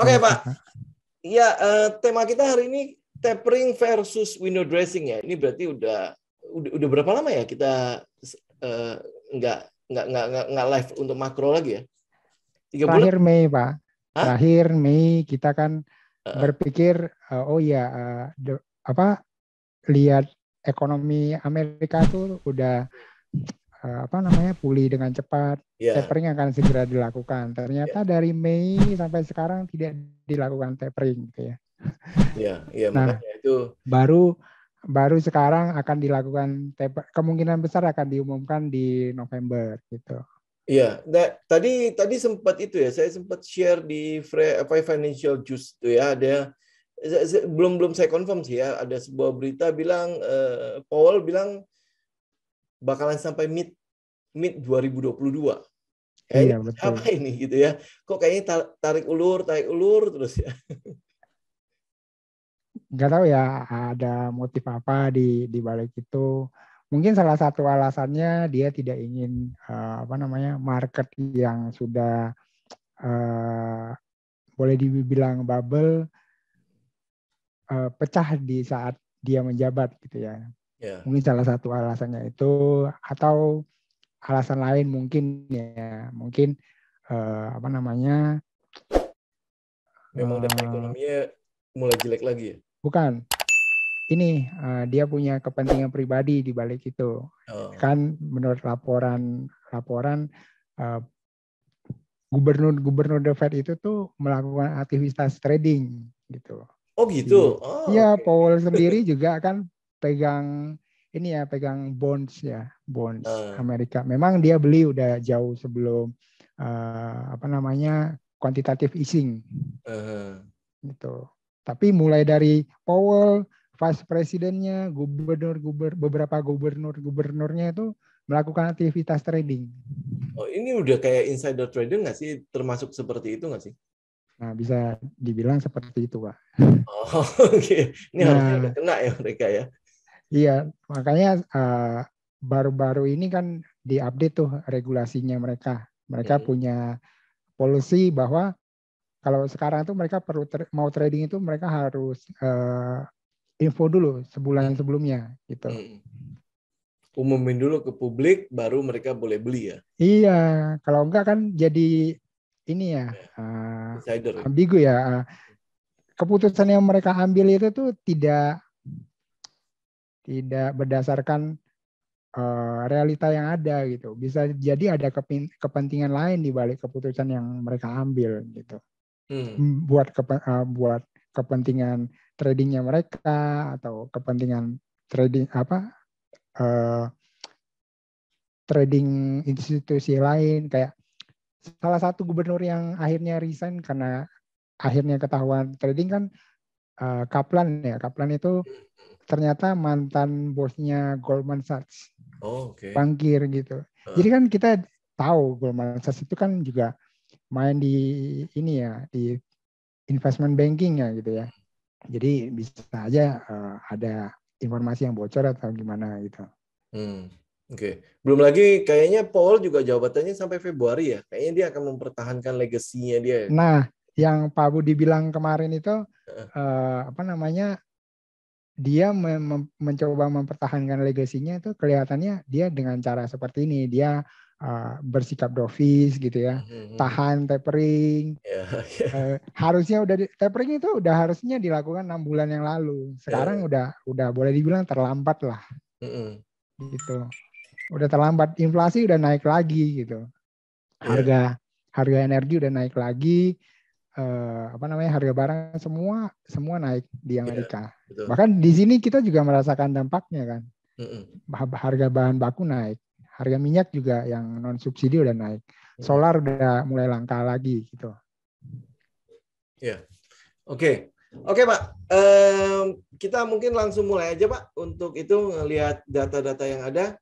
Oke okay, Pak. Ya uh, tema kita hari ini tapering versus window dressing ya. Ini berarti udah udah, udah berapa lama ya kita uh, nggak nggak nggak nggak live untuk makro lagi ya? Tiga Terakhir bulan? Mei Pak. Hah? Terakhir Mei kita kan uh. berpikir uh, oh ya uh, apa lihat ekonomi Amerika tuh udah Eh, apa namanya pulih dengan cepat, yeah. tapering akan segera dilakukan. Ternyata yeah. dari Mei sampai sekarang tidak dilakukan tapering, gitu ya. Iya, iya. Nah, itu baru baru sekarang akan dilakukan taper, kemungkinan besar akan diumumkan di November, gitu. Iya, nah, tadi tadi sempat itu ya, saya sempat share di apa Financial Juice itu ya ada belum belum saya confirm sih ya ada sebuah berita bilang eh, Powell bilang bakalan sampai mid mid 2022. puluh iya, betul. apa ini gitu ya? Kok kayaknya tarik ulur, tarik ulur terus ya. Gak tahu ya ada motif apa di di balik itu. Mungkin salah satu alasannya dia tidak ingin uh, apa namanya market yang sudah uh, boleh dibilang bubble uh, pecah di saat dia menjabat gitu ya. Yeah. Mungkin salah satu alasannya itu atau alasan lain mungkin ya, mungkin uh, apa namanya? Memang uh, data eh, ekonominya mulai jelek lagi ya? Bukan. Ini uh, dia punya kepentingan pribadi di balik itu. Oh. Kan menurut laporan laporan uh, gubernur gubernur The Fed itu tuh melakukan aktivitas trading gitu. Oh gitu. Oh, iya, oh, ya, okay. Powell sendiri juga kan pegang ini ya pegang bonds ya bonds eh. Amerika. Memang dia beli udah jauh sebelum uh, apa namanya quantitative easing. Uh. Gitu. Tapi mulai dari Powell, vice presidennya, gubernur, Gubern beberapa gubernur gubernurnya itu melakukan aktivitas trading. Oh ini udah kayak insider trading nggak sih? Termasuk seperti itu nggak sih? Nah, bisa dibilang seperti itu, Pak. Oh, oke. Okay. Ini nah, harusnya udah kena ya mereka ya. Iya, makanya baru eh, baru-baru ini kan diupdate tuh regulasinya mereka. Mereka okay. punya polisi bahwa kalau sekarang tuh mereka perlu ter mau trading itu mereka harus uh, info dulu sebulan iya. sebelumnya gitu. Hmm. Umumin dulu ke publik baru mereka boleh beli ya. Iya, kalau enggak kan jadi ini ya, yeah. Iya. uh, ya? ambigu ya. Uh, keputusan yang mereka ambil itu tuh tidak tidak berdasarkan eh, realita yang ada gitu. Bisa jadi ada kepentingan lain di balik keputusan yang mereka ambil gitu. Hmm. hmm buat eh, buat kepentingan tradingnya mereka atau kepentingan trading apa eh, trading institusi lain kayak salah satu gubernur yang akhirnya resign karena akhirnya ketahuan trading kan Kaplan ya Kaplan itu hmm ternyata mantan bosnya Goldman Sachs. Oh, okay. Bangkir gitu. Uh. Jadi kan kita tahu Goldman Sachs itu kan juga main di ini ya, di investment banking ya gitu ya. Jadi bisa aja uh, ada informasi yang bocor atau gimana gitu. Hmm. Oke, okay. belum lagi kayaknya Paul juga jawabannya sampai Februari ya. Kayaknya dia akan mempertahankan legasinya dia. Nah, yang Pak Budi bilang kemarin itu uh. Uh, apa namanya dia mem mencoba mempertahankan legasinya itu kelihatannya dia dengan cara seperti ini dia uh, bersikap dovis gitu ya mm-hmm. tahan tapering yeah, yeah. Uh, harusnya udah di, tapering itu udah harusnya dilakukan enam bulan yang lalu sekarang yeah. udah udah boleh dibilang terlambat lah mm-hmm. gitu udah terlambat inflasi udah naik lagi gitu ya. harga yeah. harga energi udah naik lagi eh, apa namanya harga barang semua semua naik di iya, Amerika. Yeah, betul. Bahkan di sini kita juga merasakan dampaknya kan. Mm hmm Harga bahan baku naik, harga minyak juga yang non subsidi udah naik, solar udah mulai langka lagi gitu. Ya, yeah. oke, okay. oke Pak. Um, kita mungkin langsung mulai aja Pak untuk itu ngelihat data-data yang ada.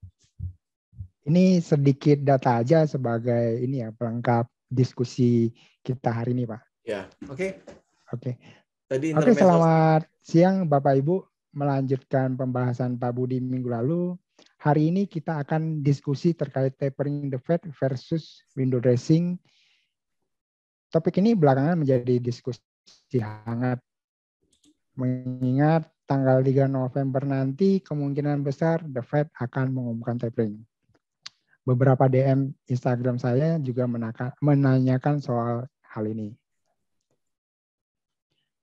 Ini sedikit data aja sebagai ini ya pelengkap diskusi kita hari ini Pak. Ya. Oke. Okay. Oke. Okay. Tadi Oke, okay, selamat siang Bapak Ibu. Melanjutkan pembahasan Pak Budi minggu lalu. Hari ini kita akan diskusi terkait tapering the Fed versus window dressing. Topik ini belakangan menjadi diskusi hangat. Mengingat tanggal 3 November nanti kemungkinan besar the Fed akan mengumumkan tapering. Beberapa DM Instagram saya juga menanyakan soal hal ini.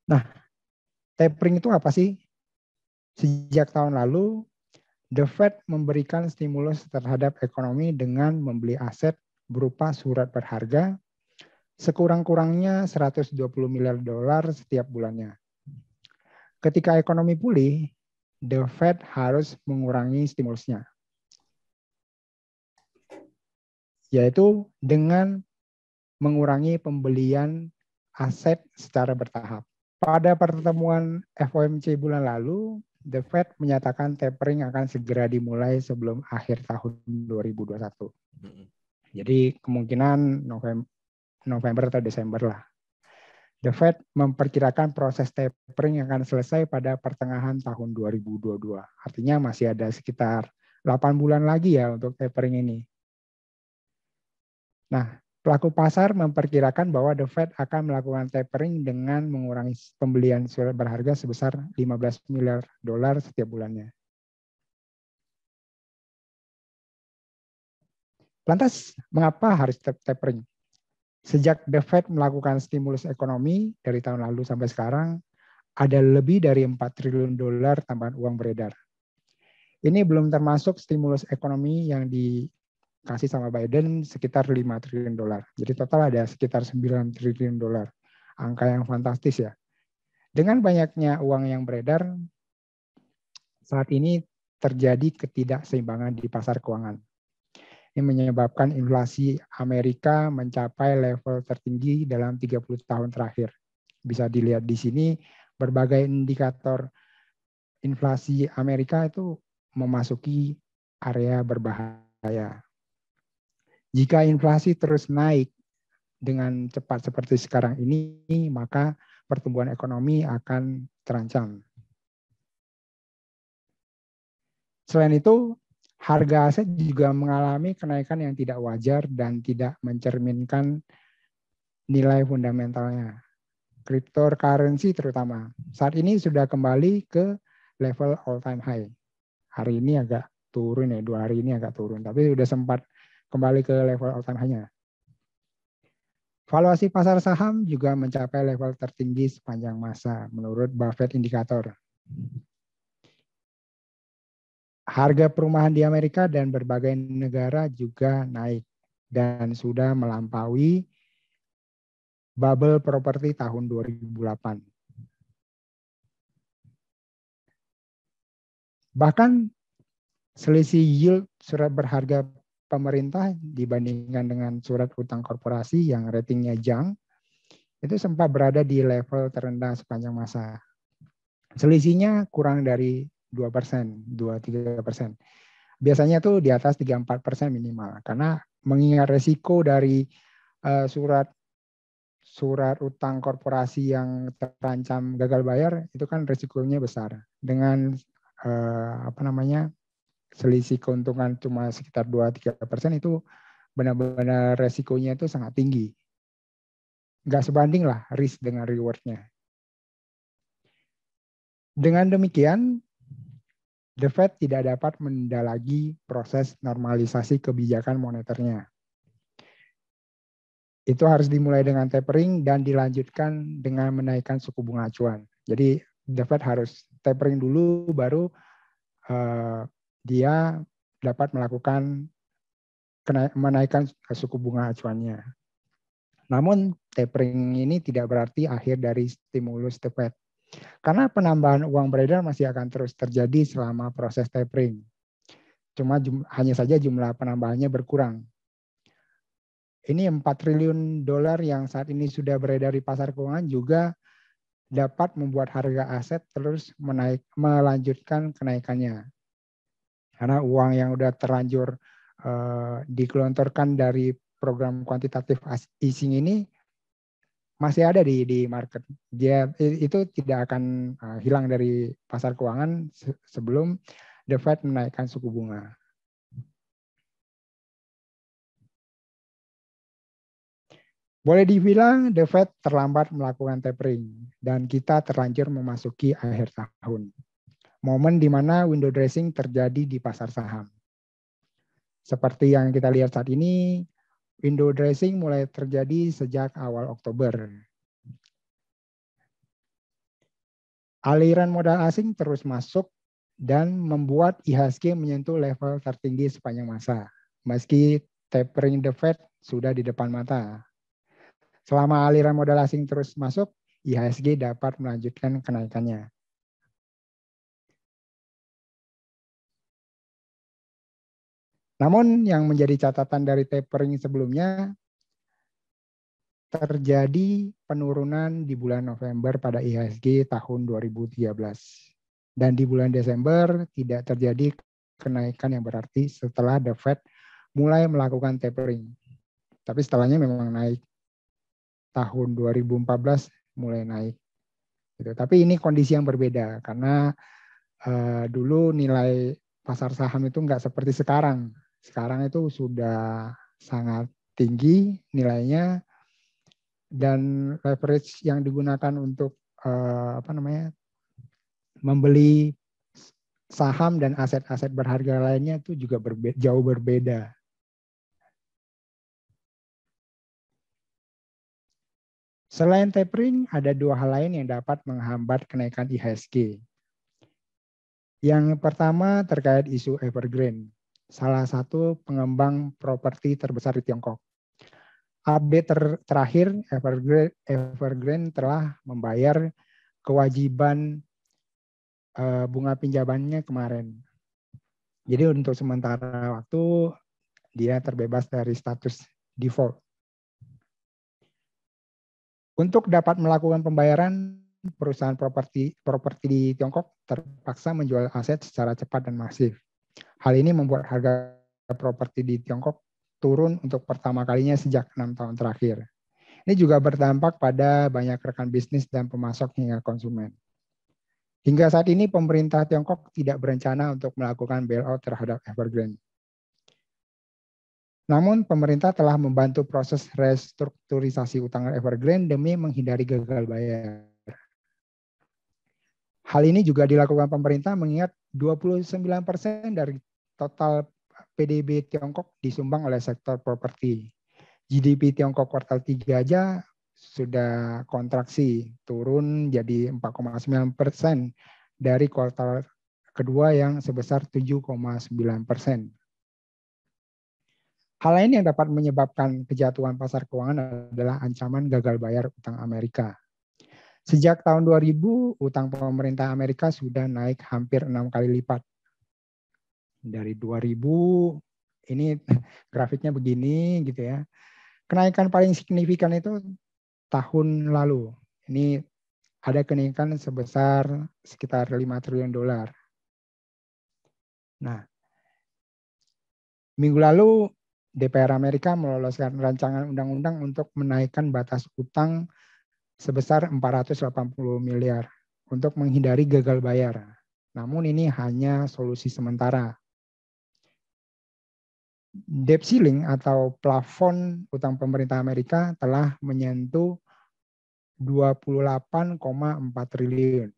Nah, tapering itu apa sih? Sejak tahun lalu, The Fed memberikan stimulus terhadap ekonomi dengan membeli aset berupa surat berharga sekurang-kurangnya 120 miliar dolar setiap bulannya. Ketika ekonomi pulih, The Fed harus mengurangi stimulusnya. Yaitu dengan mengurangi pembelian aset secara bertahap. Pada pertemuan FOMC bulan lalu, The Fed menyatakan tapering akan segera dimulai sebelum akhir tahun 2021. Jadi kemungkinan November, November atau Desember lah. The Fed memperkirakan proses tapering akan selesai pada pertengahan tahun 2022. Artinya masih ada sekitar 8 bulan lagi ya untuk tapering ini. Nah, Pelaku pasar memperkirakan bahwa The Fed akan melakukan tapering dengan mengurangi pembelian surat berharga sebesar 15 miliar dolar setiap bulannya. Lantas, mengapa harus tapering? Sejak The Fed melakukan stimulus ekonomi dari tahun lalu sampai sekarang, ada lebih dari 4 triliun dolar tambahan uang beredar. Ini belum termasuk stimulus ekonomi yang di kasih sama Biden sekitar 5 triliun dolar. Jadi total ada sekitar 9 triliun dolar. Angka yang fantastis ya. Dengan banyaknya uang yang beredar, saat ini terjadi ketidakseimbangan di pasar keuangan. Ini menyebabkan inflasi Amerika mencapai level tertinggi dalam 30 tahun terakhir. Bisa dilihat di sini berbagai indikator inflasi Amerika itu memasuki area berbahaya. Jika inflasi terus naik dengan cepat seperti sekarang ini, maka pertumbuhan ekonomi akan terancam. Selain itu, harga aset juga mengalami kenaikan yang tidak wajar dan tidak mencerminkan nilai fundamentalnya. Cryptocurrency terutama. Saat ini sudah kembali ke level all time high. Hari ini agak turun ya, dua hari ini agak turun. Tapi sudah sempat kembali ke level all time high-nya. Valuasi pasar saham juga mencapai level tertinggi sepanjang masa menurut Buffett Indikator. Harga perumahan di Amerika dan berbagai negara juga naik dan sudah melampaui bubble properti tahun 2008. Bahkan selisih yield surat berharga pemerintah dibandingkan dengan surat utang korporasi yang ratingnya jang, itu sempat berada di level terendah sepanjang masa. Selisihnya kurang dari 2 persen, 2-3 persen. Biasanya tuh di atas 3-4 persen minimal. Karena mengingat resiko dari uh, surat surat utang korporasi yang terancam gagal bayar itu kan resikonya besar. Dengan uh, apa namanya selisih keuntungan cuma sekitar 2-3 persen itu benar-benar resikonya itu sangat tinggi. Nggak sebanding lah risk dengan rewardnya. Dengan demikian, The Fed tidak dapat mendalagi proses normalisasi kebijakan moneternya. Itu harus dimulai dengan tapering dan dilanjutkan dengan menaikkan suku bunga acuan. Jadi The Fed harus tapering dulu baru uh, dia dapat melakukan menaikkan suku bunga acuannya. Namun tapering ini tidak berarti akhir dari stimulus The Fed. Karena penambahan uang beredar masih akan terus terjadi selama proses tapering. Cuma hanya saja jumlah penambahannya berkurang. Ini 4 triliun dolar yang saat ini sudah beredar di pasar keuangan juga dapat membuat harga aset terus menaik melanjutkan kenaikannya karena uang yang udah terlanjur eh, dikelontorkan dari program kuantitatif easing ini masih ada di di market. Dia itu tidak akan uh, hilang dari pasar keuangan se sebelum The Fed menaikkan suku bunga. Boleh dibilang The Fed terlambat melakukan tapering dan kita terlanjur memasuki akhir tahun momen di mana window dressing terjadi di pasar saham. Seperti yang kita lihat saat ini, window dressing mulai terjadi sejak awal Oktober. Aliran modal asing terus masuk dan membuat IHSG menyentuh level tertinggi sepanjang masa, meski tapering the Fed sudah di depan mata. Selama aliran modal asing terus masuk, IHSG dapat melanjutkan kenaikannya. Namun yang menjadi catatan dari tapering sebelumnya terjadi penurunan di bulan November pada IHSG tahun 2013. Dan di bulan Desember tidak terjadi kenaikan yang berarti setelah The Fed mulai melakukan tapering. Tapi setelahnya memang naik. Tahun 2014 mulai naik. Gitu. Tapi ini kondisi yang berbeda karena eh, dulu nilai pasar saham itu nggak seperti sekarang sekarang itu sudah sangat tinggi nilainya dan leverage yang digunakan untuk uh, apa namanya membeli saham dan aset-aset berharga lainnya itu juga berbe jauh berbeda. Selain tapering, ada dua hal lain yang dapat menghambat kenaikan IHSG. Yang pertama terkait isu evergreen salah satu pengembang properti terbesar di Tiongkok. Update ter terakhir, Evergrande, Evergrande telah membayar kewajiban uh, bunga pinjamannya kemarin. Jadi untuk sementara waktu dia terbebas dari status default. Untuk dapat melakukan pembayaran, perusahaan properti di Tiongkok terpaksa menjual aset secara cepat dan masif. Hal ini membuat harga properti di Tiongkok turun untuk pertama kalinya sejak enam tahun terakhir. Ini juga berdampak pada banyak rekan bisnis dan pemasok hingga konsumen. Hingga saat ini pemerintah Tiongkok tidak berencana untuk melakukan bailout terhadap Evergrande. Namun pemerintah telah membantu proses restrukturisasi utang Evergrande demi menghindari gagal bayar. Hal ini juga dilakukan pemerintah mengingat 29% dari total PDB Tiongkok disumbang oleh sektor properti. GDP Tiongkok kuartal 3 aja sudah kontraksi, turun jadi 4,9 persen dari kuartal kedua yang sebesar 7,9 persen. Hal lain yang dapat menyebabkan kejatuhan pasar keuangan adalah ancaman gagal bayar utang Amerika. Sejak tahun 2000, utang pemerintah Amerika sudah naik hampir enam kali lipat dari 2000 ini grafiknya begini gitu ya. Kenaikan paling signifikan itu tahun lalu. Ini ada kenaikan sebesar sekitar 5 triliun dolar. Nah, minggu lalu DPR Amerika meloloskan rancangan undang-undang untuk menaikkan batas utang sebesar 480 miliar untuk menghindari gagal bayar. Namun ini hanya solusi sementara debt ceiling atau plafon utang pemerintah Amerika telah menyentuh 28,4 triliun.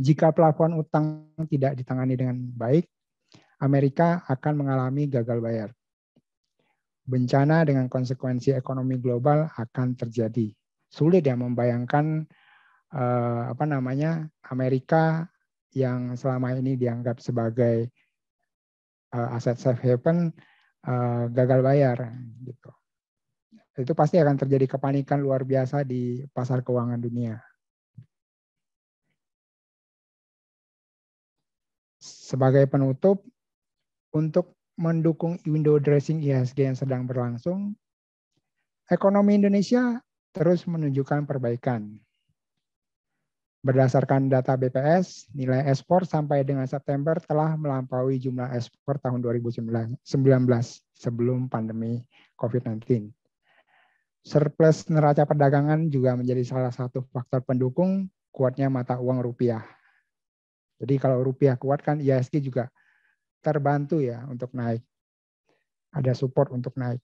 Jika plafon utang tidak ditangani dengan baik, Amerika akan mengalami gagal bayar. Bencana dengan konsekuensi ekonomi global akan terjadi. Sulit ya membayangkan eh, apa namanya Amerika yang selama ini dianggap sebagai eh, aset safe haven Eh, gagal bayar gitu. Itu pasti akan terjadi kepanikan luar biasa di pasar keuangan dunia. Sebagai penutup, untuk mendukung window dressing IHSG yang sedang berlangsung, ekonomi Indonesia terus menunjukkan perbaikan. Berdasarkan data BPS, nilai ekspor sampai dengan September telah melampaui jumlah ekspor tahun 2019 sebelum pandemi COVID-19. Surplus neraca perdagangan juga menjadi salah satu faktor pendukung kuatnya mata uang rupiah. Jadi kalau rupiah kuat kan IHSG juga terbantu ya untuk naik. Ada support untuk naik.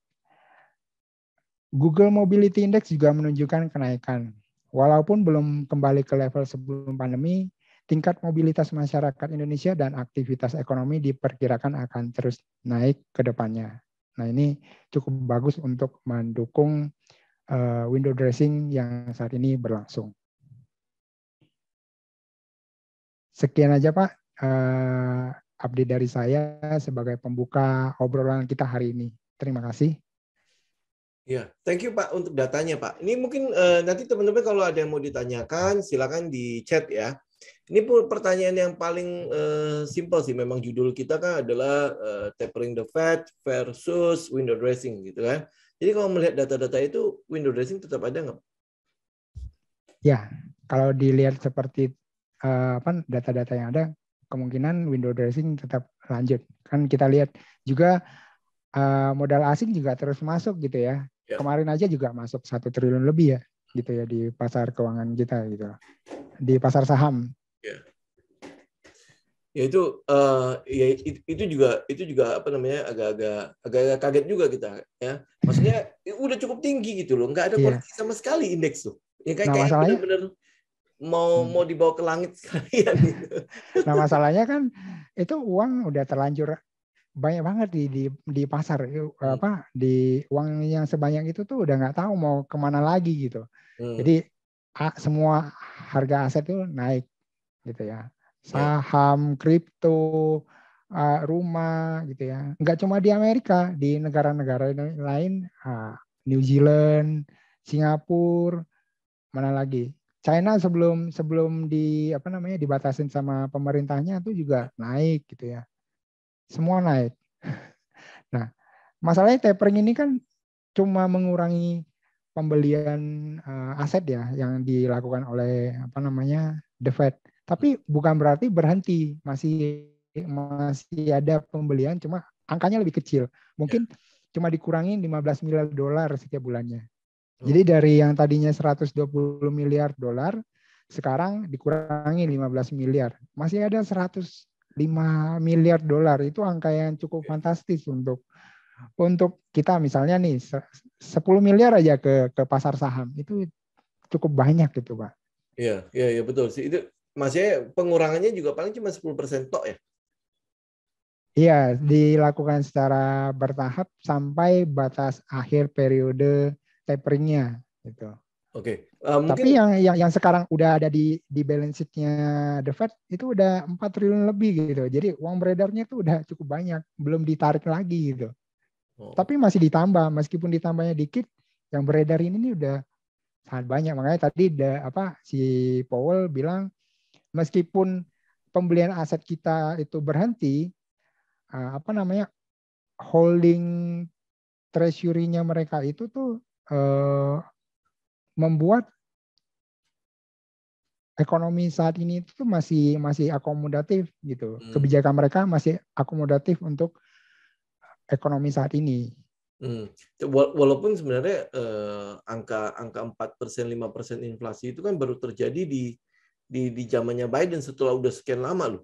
Google Mobility Index juga menunjukkan kenaikan Walaupun belum kembali ke level sebelum pandemi, tingkat mobilitas masyarakat Indonesia dan aktivitas ekonomi diperkirakan akan terus naik ke depannya. Nah, ini cukup bagus untuk mendukung uh, window dressing yang saat ini berlangsung. Sekian aja Pak uh, update dari saya sebagai pembuka obrolan kita hari ini. Terima kasih. Ya, thank you Pak untuk datanya Pak. Ini mungkin uh, nanti teman-teman kalau ada yang mau ditanyakan silakan di chat ya. Ini pertanyaan yang paling uh, eh, simple sih. Memang judul kita kan adalah uh, tapering the fat versus window dressing gitu kan. Jadi kalau melihat data-data itu window dressing tetap ada nggak? Ya, kalau dilihat seperti uh, apa data-data yang ada, kemungkinan window dressing tetap lanjut. Kan kita lihat juga uh, modal asing juga terus masuk gitu ya Yeah. Kemarin aja juga masuk satu triliun lebih ya, gitu ya di pasar keuangan kita gitu, di pasar saham. Yeah. Ya itu, uh, ya itu, juga itu juga apa namanya agak-agak agak-agak kaget juga kita ya. Maksudnya ya udah cukup tinggi gitu loh, nggak ada yeah. sama sekali indeks tuh. Ya kayak, nah, kayak benar mau hmm. mau dibawa ke langit sekalian gitu. Nah masalahnya kan itu uang udah terlanjur banyak banget di di, di pasar eh, hmm. apa di uang yang sebanyak itu tuh udah nggak tahu mau kemana lagi gitu hmm. jadi a, semua harga aset itu naik gitu ya iya. saham kripto uh, rumah gitu ya nggak cuma di Amerika di negara-negara lain uh, New Zealand Singapura mana lagi China sebelum sebelum di apa namanya dibatasin sama pemerintahnya tuh juga naik gitu ya semua naik. Nah, masalahnya tapering ini kan cuma mengurangi pembelian uh, aset ya yang dilakukan oleh apa namanya the Fed. Tapi bukan berarti berhenti, masih masih ada pembelian cuma angkanya lebih kecil. Mungkin ya. cuma dikurangi 15 miliar dolar setiap bulannya. Jadi dari yang tadinya 120 miliar dolar sekarang dikurangi 15 miliar. Masih ada 100 5 miliar dolar itu angka yang cukup fantastis untuk untuk kita misalnya nih 10 miliar aja ke ke pasar saham itu cukup banyak gitu pak. Iya iya ya betul sih itu masih pengurangannya juga paling cuma 10 persen tok ya. Iya dilakukan secara bertahap sampai batas akhir periode taperingnya gitu. Oke Eh, mungkin... Tapi yang yang yang sekarang udah ada di di balance sheet-nya The Fed itu udah 4 triliun lebih gitu. Jadi uang beredarnya itu udah cukup banyak, belum ditarik lagi gitu. Oh. Tapi masih ditambah, meskipun ditambahnya dikit, yang beredar ini nih udah sangat banyak. Makanya tadi ada apa si Powell bilang meskipun pembelian aset kita itu berhenti, uh, apa namanya holding treasury-nya mereka itu tuh uh, membuat ekonomi saat ini itu masih masih akomodatif gitu. Hmm. Kebijakan mereka masih akomodatif untuk ekonomi saat ini. Hmm. Walaupun sebenarnya eh, angka angka 4 persen lima persen inflasi itu kan baru terjadi di di di zamannya Biden setelah udah sekian lama loh.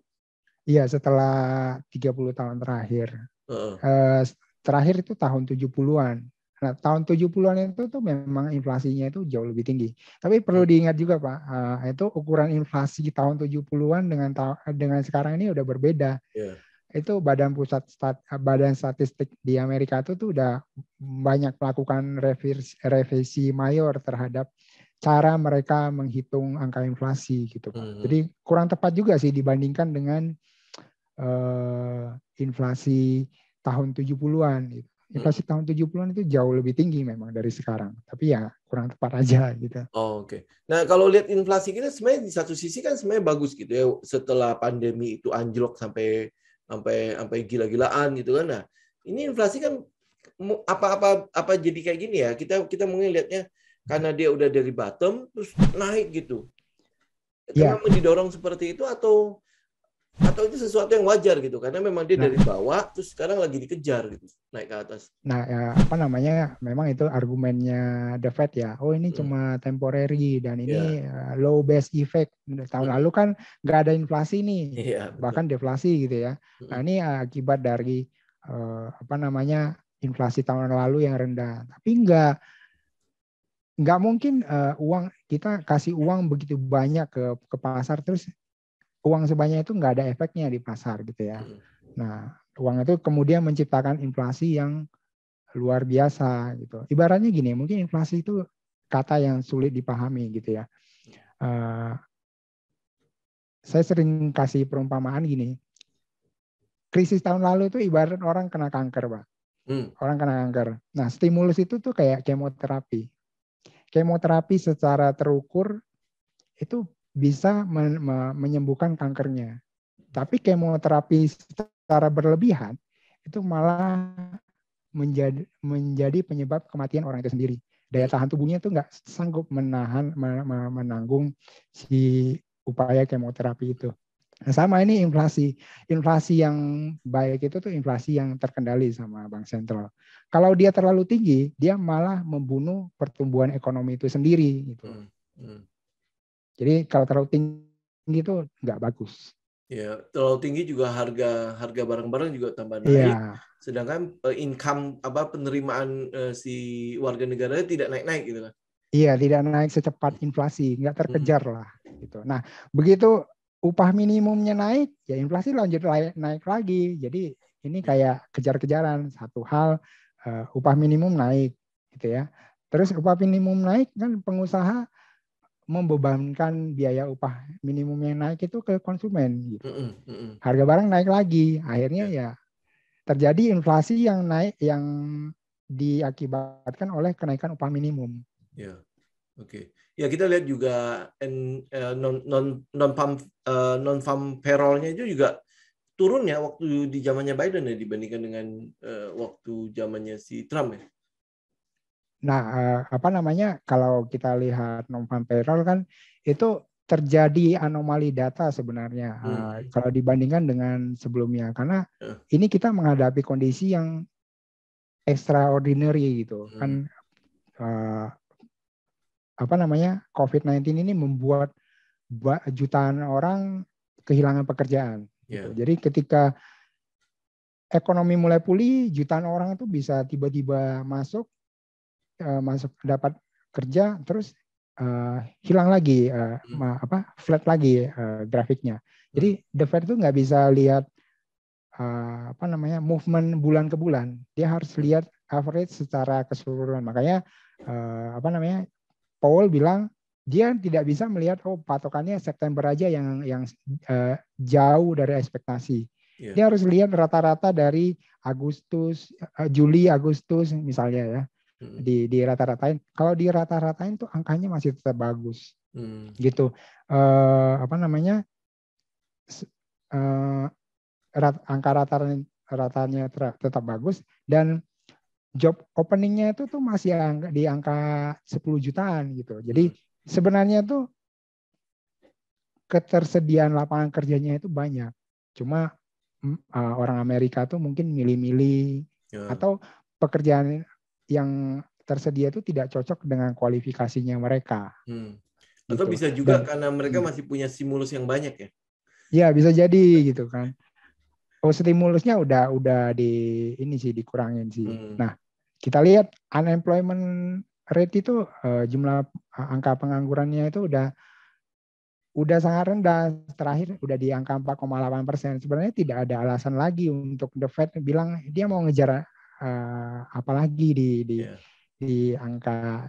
Iya setelah 30 tahun terakhir. Uh. Eh, terakhir itu tahun 70-an. Nah, tahun 70-an itu tuh memang inflasinya itu jauh lebih tinggi. Tapi perlu iya. diingat juga Pak, uh, itu ukuran inflasi tahun 70-an dengan ta dengan sekarang ini udah berbeda. Yeah. Itu Badan Pusat Stat eh, Badan Statistik di Amerika itu tuh udah banyak melakukan revisi, revisi mayor terhadap cara mereka menghitung angka inflasi gitu Mm -hmm. Jadi kurang tepat juga sih dibandingkan dengan uh, inflasi tahun 70-an gitu inflasi ya, hmm. tahun 70-an itu jauh lebih tinggi memang dari sekarang. Tapi ya kurang tepat aja gitu. Oh, Oke. Okay. Nah kalau lihat inflasi kita sebenarnya di satu sisi kan sebenarnya bagus gitu ya. Setelah pandemi itu anjlok sampai sampai sampai gila-gilaan gitu kan. Nah ini inflasi kan apa-apa apa jadi kayak gini ya. Kita kita mungkin lihatnya karena dia udah dari bottom terus naik gitu. Itu ya. memang didorong seperti itu atau atau itu sesuatu yang wajar gitu karena memang dia nah. dari bawah terus sekarang lagi dikejar gitu naik ke atas nah ya, apa namanya memang itu argumennya the Fed ya oh ini hmm. cuma temporary dan ini yeah. Iya. low base effect tahun hmm. lalu kan nggak ada inflasi nih yeah, iya, bahkan deflasi gitu ya nah, hmm. nah ini akibat dari uh, apa namanya inflasi tahun lalu yang rendah tapi nggak nggak mungkin uh, uang kita kasih uang begitu banyak ke ke pasar terus uang sebanyak itu nggak ada efeknya di pasar gitu ya. Hmm. Nah, uang itu kemudian menciptakan inflasi yang luar biasa gitu. Ibaratnya gini, mungkin inflasi itu kata yang sulit dipahami gitu ya. Uh, saya sering kasih perumpamaan gini. Krisis tahun lalu itu ibarat orang kena kanker, Pak. Hmm. Orang kena kanker. Nah, stimulus itu tuh kayak kemoterapi. Kemoterapi secara terukur itu bisa men menyembuhkan kankernya. Tapi kemoterapi secara berlebihan itu malah menjadi menjadi penyebab kematian orang itu sendiri. Daya tahan tubuhnya itu nggak sanggup menahan menanggung si upaya kemoterapi itu. Nah, sama ini inflasi. Inflasi yang baik itu tuh inflasi yang terkendali sama bank sentral. Kalau dia terlalu tinggi, dia malah membunuh pertumbuhan ekonomi itu sendiri gitu. Hmm. Hmm. Jadi kalau terlalu tinggi itu nggak bagus. Ya, terlalu tinggi juga harga harga barang-barang juga tambah iya. naik. Ya. Sedangkan eh, income apa penerimaan uh, si warga negara tidak naik-naik gitu kan. Iya, tidak naik secepat inflasi, nggak hmm. terkejar hmm. lah gitu. Nah, begitu upah minimumnya naik, ya inflasi lanjut naik lagi. Jadi ini kayak kejar-kejaran satu hal uh, upah minimum naik gitu ya. Terus upah minimum naik kan pengusaha membebankan biaya upah minimum yang naik itu ke konsumen gitu. Mm -mm. Harga barang naik lagi, akhirnya iya. ya terjadi inflasi yang naik yang diakibatkan oleh kenaikan upah minimum. Ya. Oke. Okay. Ya kita lihat juga eh, non non non farm eh, non farm payrollnya itu juga turun ya waktu di zamannya Biden ya dibandingkan dengan eh, waktu zamannya si Trump ya. Nah, eh, apa namanya? Kalau kita lihat non-farm payroll kan itu terjadi anomali data sebenarnya eh, hmm. kalau dibandingkan dengan sebelumnya karena hmm. ini kita menghadapi kondisi yang extraordinary gitu hmm. kan uh, apa namanya COVID-19 ini membuat jutaan orang kehilangan pekerjaan. Yeah. Gitu. Ya. Jadi ketika ekonomi mulai pulih, jutaan orang itu bisa tiba-tiba masuk Eh, masuk dapat kerja terus uh, hilang lagi uh, hmm. apa flat lagi uh, grafiknya. Jadi hmm. The Fed itu nggak bisa lihat uh, apa namanya movement bulan ke bulan. Dia harus lihat average secara keseluruhan. Makanya uh, apa namanya Powell bilang dia tidak bisa melihat oh patokannya September aja yang yang uh, jauh dari ekspektasi. Yeah. Dia harus lihat rata-rata dari Agustus, uh, Juli, Agustus misalnya ya. Hmm. di di rata-ratain kalau di rata-ratain tuh angkanya masih tetap bagus hmm. gitu uh, apa namanya uh, rat, angka rata ratanya tetap bagus dan job openingnya itu tuh masih angka, di angka 10 jutaan gitu jadi hmm. sebenarnya tuh ketersediaan lapangan kerjanya itu banyak cuma uh, orang Amerika tuh mungkin milih-milih yeah. atau pekerjaan yang tersedia itu tidak cocok dengan kualifikasinya mereka. Hmm. Gitu. Atau gitu. bisa juga Dan, karena mereka hmm. masih punya stimulus yang banyak ya? Ya bisa jadi gitu kan. Oh stimulusnya udah udah di ini sih dikurangin sih. Hmm. Nah kita lihat unemployment rate itu eh, jumlah eh, angka penganggurannya itu udah udah sangat rendah terakhir udah di angka 4,8 persen sebenarnya tidak ada alasan lagi untuk the Fed bilang dia mau ngejar eh, apalagi di di, yeah. di angka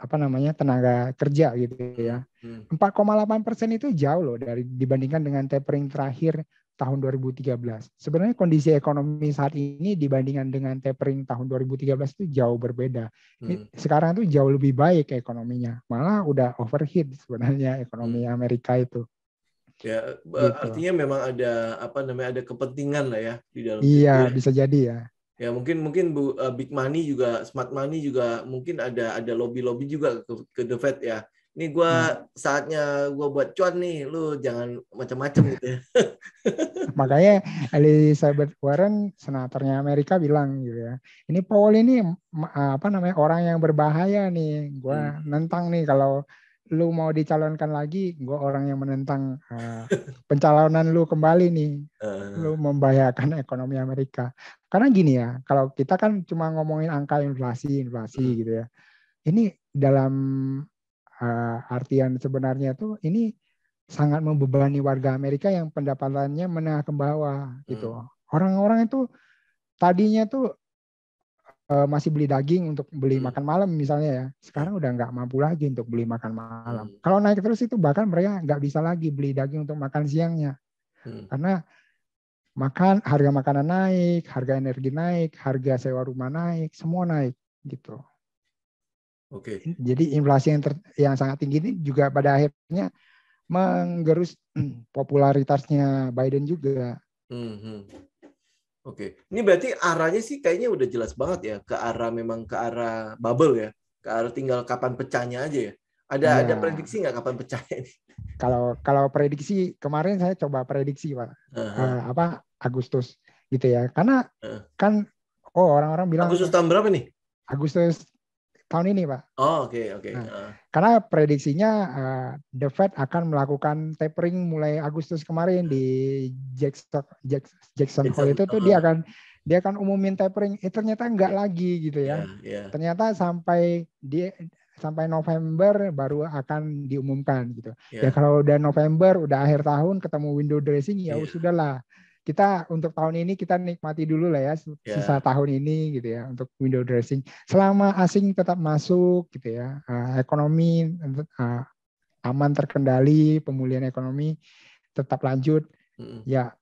apa namanya tenaga kerja gitu ya. Hmm. 4,8 persen itu jauh loh dari dibandingkan dengan tapering terakhir tahun 2013. Sebenarnya kondisi ekonomi saat ini dibandingkan dengan tapering tahun 2013 itu jauh berbeda. Hmm. Sekarang itu jauh lebih baik ekonominya. Malah udah overheat sebenarnya ekonomi hmm. Amerika itu. Ya, eh, gitu. artinya memang ada apa namanya ada kepentingan lah ya di dalam. Iya, bisa jadi ya ya mungkin mungkin bu, uh, big money juga smart money juga mungkin ada ada lobby lobby juga ke, ke the Fed ya ini gue hmm. saatnya gue buat cuan nih lu jangan macam-macam gitu ya makanya Elizabeth Warren senatornya Amerika bilang gitu ya ini Powell ini apa namanya orang yang berbahaya nih gue hmm. nentang nih kalau lu mau dicalonkan lagi, gue orang yang menentang uh, pencalonan lu kembali nih. Uh. Lu membahayakan ekonomi Amerika. Karena gini ya, kalau kita kan cuma ngomongin angka inflasi, inflasi uh. gitu ya. Ini dalam uh, artian sebenarnya tuh ini sangat membebani warga Amerika yang pendapatannya menengah ke bawah gitu. Hmm. Orang-orang itu tadinya tuh uh, masih beli daging untuk beli hmm. makan malam misalnya ya sekarang udah nggak mampu lagi untuk beli makan malam hmm. kalau naik terus itu bahkan mereka nggak bisa lagi beli daging untuk makan siangnya hmm. karena makan harga makanan naik harga energi naik harga sewa rumah naik semua naik gitu Oke. Okay. Jadi inflasi yang ter, yang sangat tinggi ini juga pada akhirnya menggerus popularitasnya Biden juga. Mm -hmm. hmm. Oke, ini berarti arahnya sih kayaknya udah jelas banget ya ke arah memang ke arah bubble ya, ke arah tinggal kapan pecahnya aja ya. Ada ya. ada prediksi nggak kapan pecahnya ini? Kalau kalau prediksi kemarin saya coba prediksi pak uh -huh. uh, apa Agustus gitu ya, karena uh. kan oh orang-orang bilang Agustus tahun berapa nih? Agustus tahun ini, Pak. Oh, oke, okay, oke. Okay. Nah, Karena prediksinya uh, The Fed akan melakukan tapering mulai Agustus kemarin di Jackson Jackson, Jackson Hole itu tuh uh. dia akan dia akan umumin tapering. Eh ternyata enggak lagi gitu ya. Yeah, yeah. Ternyata sampai dia sampai November baru akan diumumkan gitu. Yeah. Ya kalau udah November, udah akhir tahun ketemu window dressing ya yeah. sudahlah kita untuk tahun ini kita nikmati dulu lah ya, ya. sisa yeah. tahun ini gitu ya untuk window dressing. Selama asing tetap masuk gitu ya, eh, ekonomi eh, aman terkendali, pemulihan ekonomi tetap lanjut, mm. ya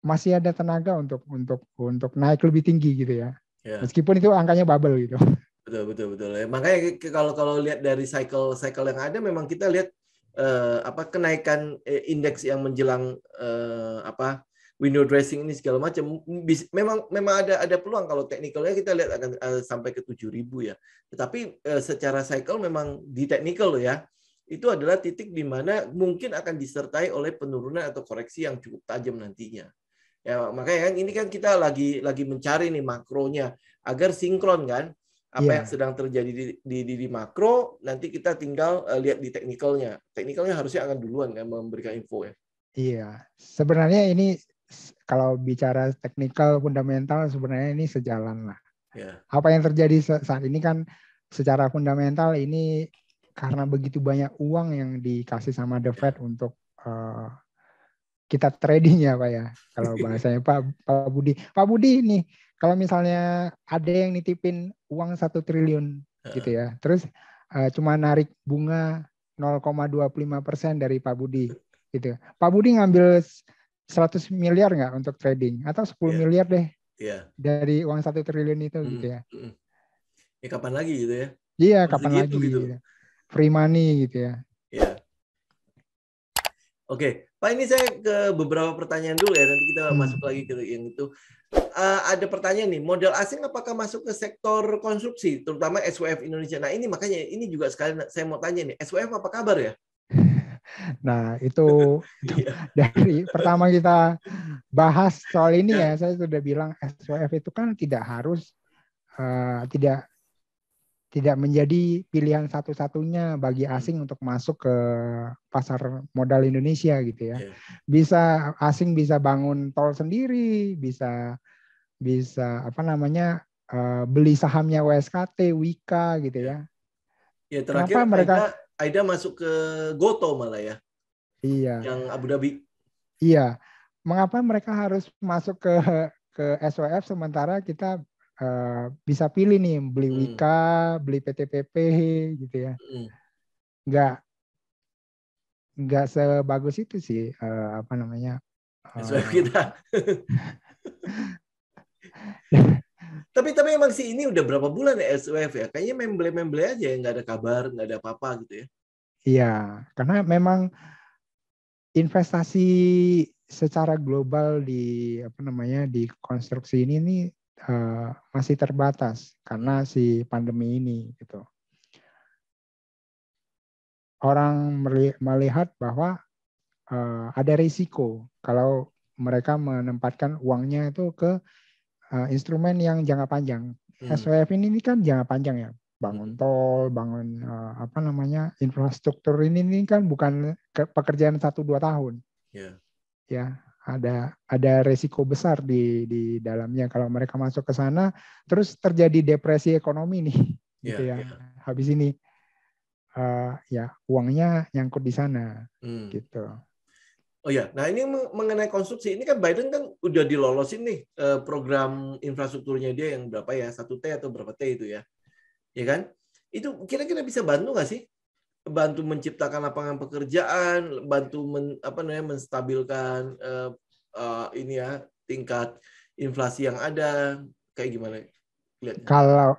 masih ada tenaga untuk untuk untuk naik lebih tinggi gitu ya. Yeah. Meskipun itu angkanya bubble gitu. Betul betul betul. Ya, makanya kalau kalau lihat dari cycle cycle yang ada, memang kita lihat eh, apa kenaikan eh, indeks yang menjelang eh, apa window dressing ini segala macam memang memang ada ada peluang kalau teknikalnya kita lihat akan eh, sampai ke 7000 ya. Tetapi eh, secara cycle memang di technical ya. Itu adalah titik di mana mungkin akan disertai oleh penurunan atau koreksi yang cukup tajam nantinya. Ya, makanya kan ini kan kita lagi lagi mencari nih makronya agar sinkron kan apa yeah. yang sedang terjadi di, di, di, di makro nanti kita tinggal uh, lihat di teknikalnya teknikalnya harusnya akan duluan kan memberikan info ya iya sebenarnya ini kalau bicara teknikal fundamental sebenarnya ini sejalan lah. Yeah. Apa yang terjadi saat ini kan secara fundamental ini karena begitu banyak uang yang dikasih sama The Fed untuk uh, kita trading ya Pak ya. Kalau bahasanya Pak Pak Budi, Pak Budi nih kalau misalnya ada yang nitipin uang satu triliun yeah. gitu ya. Terus uh, cuma narik bunga 0,25% dari Pak Budi gitu. Pak Budi ngambil 100 miliar nggak untuk trading atau 10 yeah. Iya. miliar deh yeah. dari uang satu triliun itu mm, gitu ya. Mm. Ya kapan lagi gitu ya? Iya Masih kapan gitu, lagi gitu. gitu. Free money gitu ya. Iya. Yeah. Oke, okay. Pak ini saya ke beberapa pertanyaan dulu ya nanti kita hmm. masuk lagi ke yang itu. Uh, ada pertanyaan nih, modal asing apakah masuk ke sektor konstruksi terutama SWF Indonesia? Nah ini makanya ini juga sekali saya mau tanya nih, SWF apa kabar ya? Nah, itu, itu iya. dari pertama kita bahas soal ini ya, saya sudah bilang SWF itu kan tidak harus uh, tidak tidak menjadi pilihan satu-satunya bagi hmm. asing untuk masuk ke pasar modal Indonesia gitu ya. Iya. Bisa asing bisa bangun tol sendiri, bisa bisa apa namanya uh, beli sahamnya WSKT, Wika gitu ya. Ya terakhir Kenapa mereka Aida masuk ke Goto malah ya. Iya. Yang Abu Dhabi. Iya. Mengapa mereka harus masuk ke ke SWF sementara kita uh, bisa pilih nih beli hmm. Wika, hmm. beli PTPP gitu ya. Hmm. Enggak enggak sebagus itu sih uh, apa namanya. Uh, eh, SWF kita. tapi tapi emang sih ini udah berapa bulan ya SWF ya? Kayaknya memble-memble aja ya, nggak ada kabar, nggak ada apa-apa gitu ya. Iya, karena memang investasi secara global di apa namanya di konstruksi ini nih uh, masih terbatas karena si pandemi ini gitu. Orang melihat bahwa uh, ada risiko kalau mereka menempatkan uangnya itu ke Eh, instrumen yang jangka panjang. Hmm. SWF ini, ini kan jangka panjang ya, bangun hmm. tol, bangun uh, apa namanya infrastruktur ini ini kan bukan pekerjaan satu dua tahun. Yeah. Ya, ada ada resiko besar di di dalamnya kalau mereka masuk ke sana, terus terjadi depresi ekonomi nih, yeah, gitu ya. Yeah. Habis ini, uh, ya uangnya nyangkut di sana, mm. gitu. Oh ya, nah ini mengenai konstruksi ini kan Biden kan udah dilolosin nih eh, program infrastrukturnya dia yang berapa ya satu T atau berapa T itu ya, ya kan? Itu kira-kira bisa bantu nggak sih? Bantu menciptakan lapangan pekerjaan, bantu men, apa namanya menstabilkan uh, uh, ini ya tingkat inflasi yang ada, kayak gimana? Lihatnya. Kalau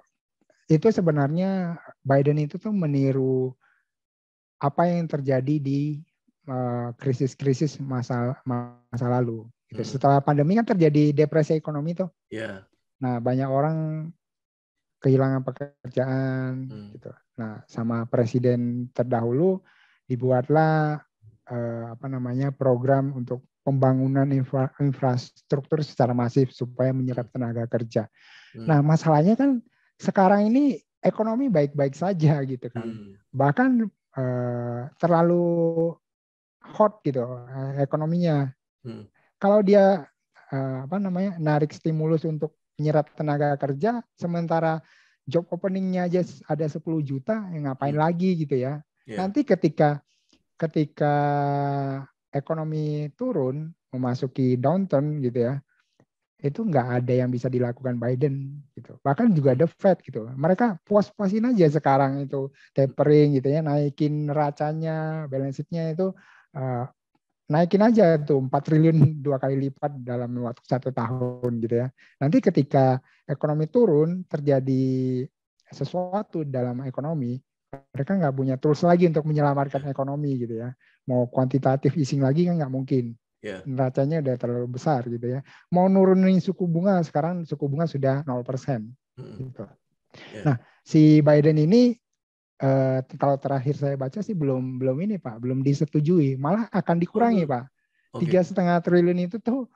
itu sebenarnya Biden itu tuh meniru apa yang terjadi di Eh, krisis-krisis masa masa lalu. Gitu. Hmm. Setelah pandemi kan terjadi depresi ekonomi tuh. Yeah. Nah banyak orang kehilangan pekerjaan hmm. gitu. Nah sama presiden terdahulu dibuatlah eh, apa namanya program untuk pembangunan infra, infrastruktur secara masif supaya menyerap hmm. tenaga kerja. Hmm. Nah masalahnya kan sekarang ini ekonomi baik-baik saja gitu kan. Hmm. Bahkan eh, terlalu hot gitu eh, ekonominya. Hmm. Kalau dia eh, apa namanya narik stimulus untuk menyerap tenaga kerja, sementara job openingnya aja ada 10 juta, ya ngapain hmm. lagi gitu ya? Yeah. Nanti ketika ketika ekonomi turun memasuki downturn gitu ya itu nggak ada yang bisa dilakukan Biden gitu bahkan juga the Fed gitu mereka puas-puasin aja sekarang itu tapering gitu ya naikin racanya balance sheet-nya itu Eh, naikin aja tuh 4 triliun dua kali lipat dalam waktu satu tahun gitu ya. Nanti ketika ekonomi turun terjadi sesuatu dalam ekonomi, mereka nggak punya tools lagi untuk menyelamatkan ekonomi gitu ya. Mau kuantitatif easing lagi kan nggak mungkin. Yeah. Neracanya udah terlalu besar gitu ya. Mau nurunin suku bunga sekarang suku bunga sudah 0% mm -hmm. gitu. Yeah. Nah, si Biden ini uh, kalau terakhir saya baca sih belum belum ini Pak, belum disetujui, malah akan dikurangi Pak. Tiga setengah triliun itu tuh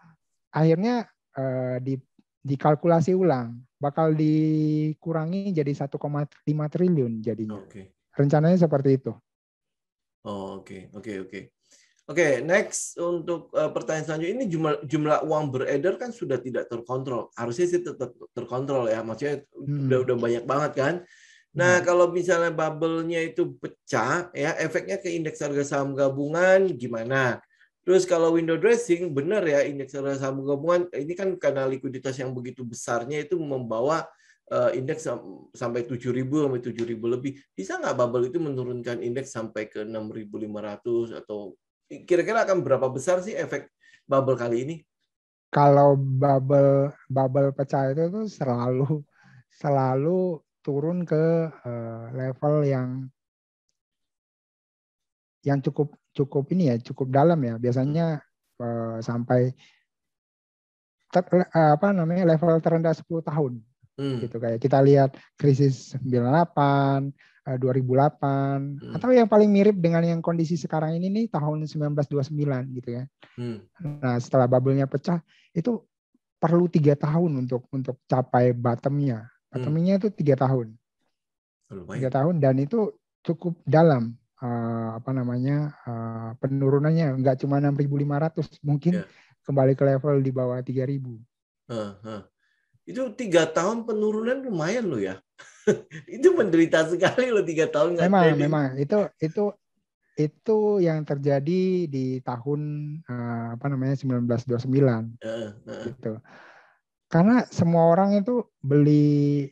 akhirnya uh, di dikalkulasi ulang, bakal dikurangi jadi 1,5 triliun jadinya. Okay. Rencananya seperti itu. Oh, oke, oke, oke. Oke, next untuk uh, pertanyaan selanjutnya ini jumlah jumlah uang beredar kan sudah tidak terkontrol. Harusnya sih tetap terkontrol ya, maksudnya hmm. udah udah banyak banget kan. Nah, hmm. kalau misalnya bubble-nya itu pecah, ya efeknya ke indeks harga saham gabungan gimana? Terus kalau window dressing, benar ya indeks harga saham gabungan ini kan karena likuiditas yang begitu besarnya itu membawa uh, indeks sampai 7.000 sampai ribu lebih. Bisa nggak bubble itu menurunkan indeks sampai ke 6.500 atau kira-kira akan berapa besar sih efek bubble kali ini? Kalau bubble bubble pecah itu tuh selalu selalu turun ke eh, level yang yang cukup cukup ini ya cukup dalam ya biasanya eh, sampai ter, eh, apa namanya level terendah 10 tahun hmm. gitu kayak kita lihat krisis 98 2008 hmm. atau yang paling mirip dengan yang kondisi sekarang ini nih tahun 1929 gitu ya hmm. nah setelah bubble-nya pecah itu perlu tiga tahun untuk untuk capai bottomnya Hmm. Atominya hmm. itu tiga tahun. Tiga tahun dan itu cukup dalam uh, apa namanya uh, penurunannya nggak cuma 6.500 mungkin yeah. kembali ke level di bawah 3.000. Uh, uh. Itu tiga tahun penurunan lumayan loh ya. itu menderita sekali loh tiga tahun. Memang, memang itu itu itu yang terjadi di tahun uh, apa namanya 1929 uh, uh. gitu karena semua orang itu beli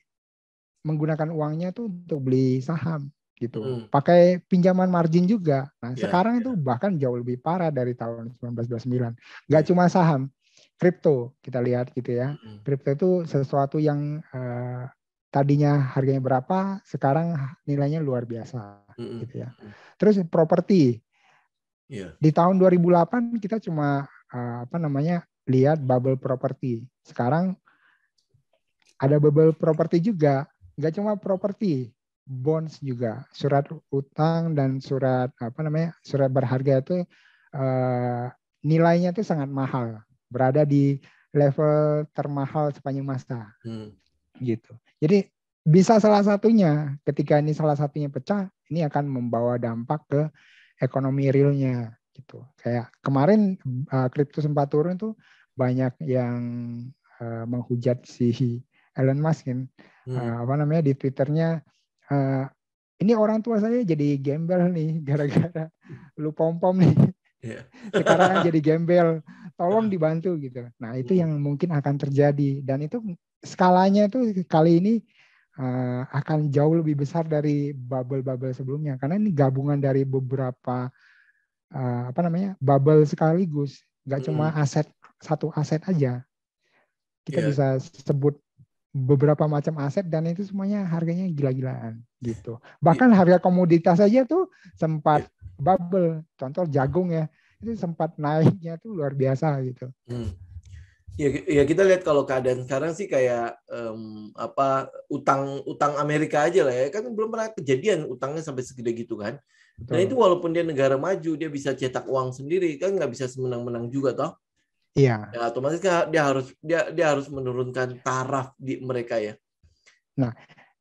menggunakan uangnya tuh untuk beli saham gitu. Hmm. Pakai pinjaman margin juga. Nah, yeah, sekarang yeah. itu bahkan jauh lebih parah dari tahun 1929. Gak cuma saham, kripto kita lihat gitu ya. Hmm. Kripto itu sesuatu yang uh, tadinya harganya berapa, sekarang nilainya luar biasa hmm gitu ya. Hmm. Terus properti. Yeah. Di tahun 2008 kita cuma uh, apa namanya? lihat bubble property. Sekarang ada bubble property juga, nggak cuma properti, bonds juga, surat utang dan surat apa namanya surat berharga itu eh, nilainya itu sangat mahal, berada di level termahal sepanjang masa, hmm. gitu. Jadi bisa salah satunya, ketika ini salah satunya pecah, ini akan membawa dampak ke ekonomi realnya gitu. Kayak kemarin kripto eh, uh, sempat turun tuh banyak yang uh, menghujat si Elon Musk kan. Hmm. Uh, apa namanya di Twitternya uh, ini orang tua saya jadi gembel nih gara-gara lu pom-pom nih. Yeah. Sekarang jadi gembel, tolong iya. dibantu gitu. Nah, itu hmm. yang mungkin akan terjadi dan itu skalanya itu kali ini uh, akan jauh lebih besar dari bubble-bubble sebelumnya karena ini gabungan dari beberapa uh, apa namanya bubble sekaligus nggak hmm. cuma aset satu aset aja kita yeah. bisa sebut beberapa macam aset dan itu semuanya harganya gila-gilaan gitu bahkan yeah. harga komoditas aja tuh sempat yeah. bubble contoh jagung ya itu sempat naiknya tuh luar biasa gitu hmm. Ya, ya kita lihat kalau keadaan sekarang sih kayak um, apa utang utang Amerika aja lah ya kan belum pernah kejadian utangnya sampai segede gitu kan Betul. Dan itu walaupun dia negara maju, dia bisa cetak uang sendiri, kan nggak bisa semenang-menang juga toh. Iya. Ya, otomatis kan dia harus dia dia harus menurunkan taraf di mereka ya. Nah,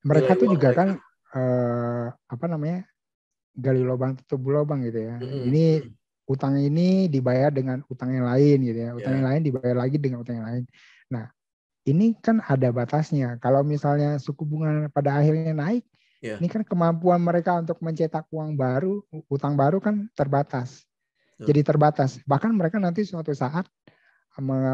mereka tuh juga mereka. kan eh, apa namanya? gali lubang tutup lubang gitu ya. hmm Ini utang ini dibayar dengan utang yang lain gitu ya. Utang ya. yang lain dibayar lagi dengan utang yang lain. Nah, ini kan ada batasnya. Kalau misalnya suku bunga pada akhirnya naik, Yeah. Ini kan kemampuan mereka untuk mencetak uang baru, utang baru kan terbatas. Yeah. Jadi terbatas. Bahkan mereka nanti suatu saat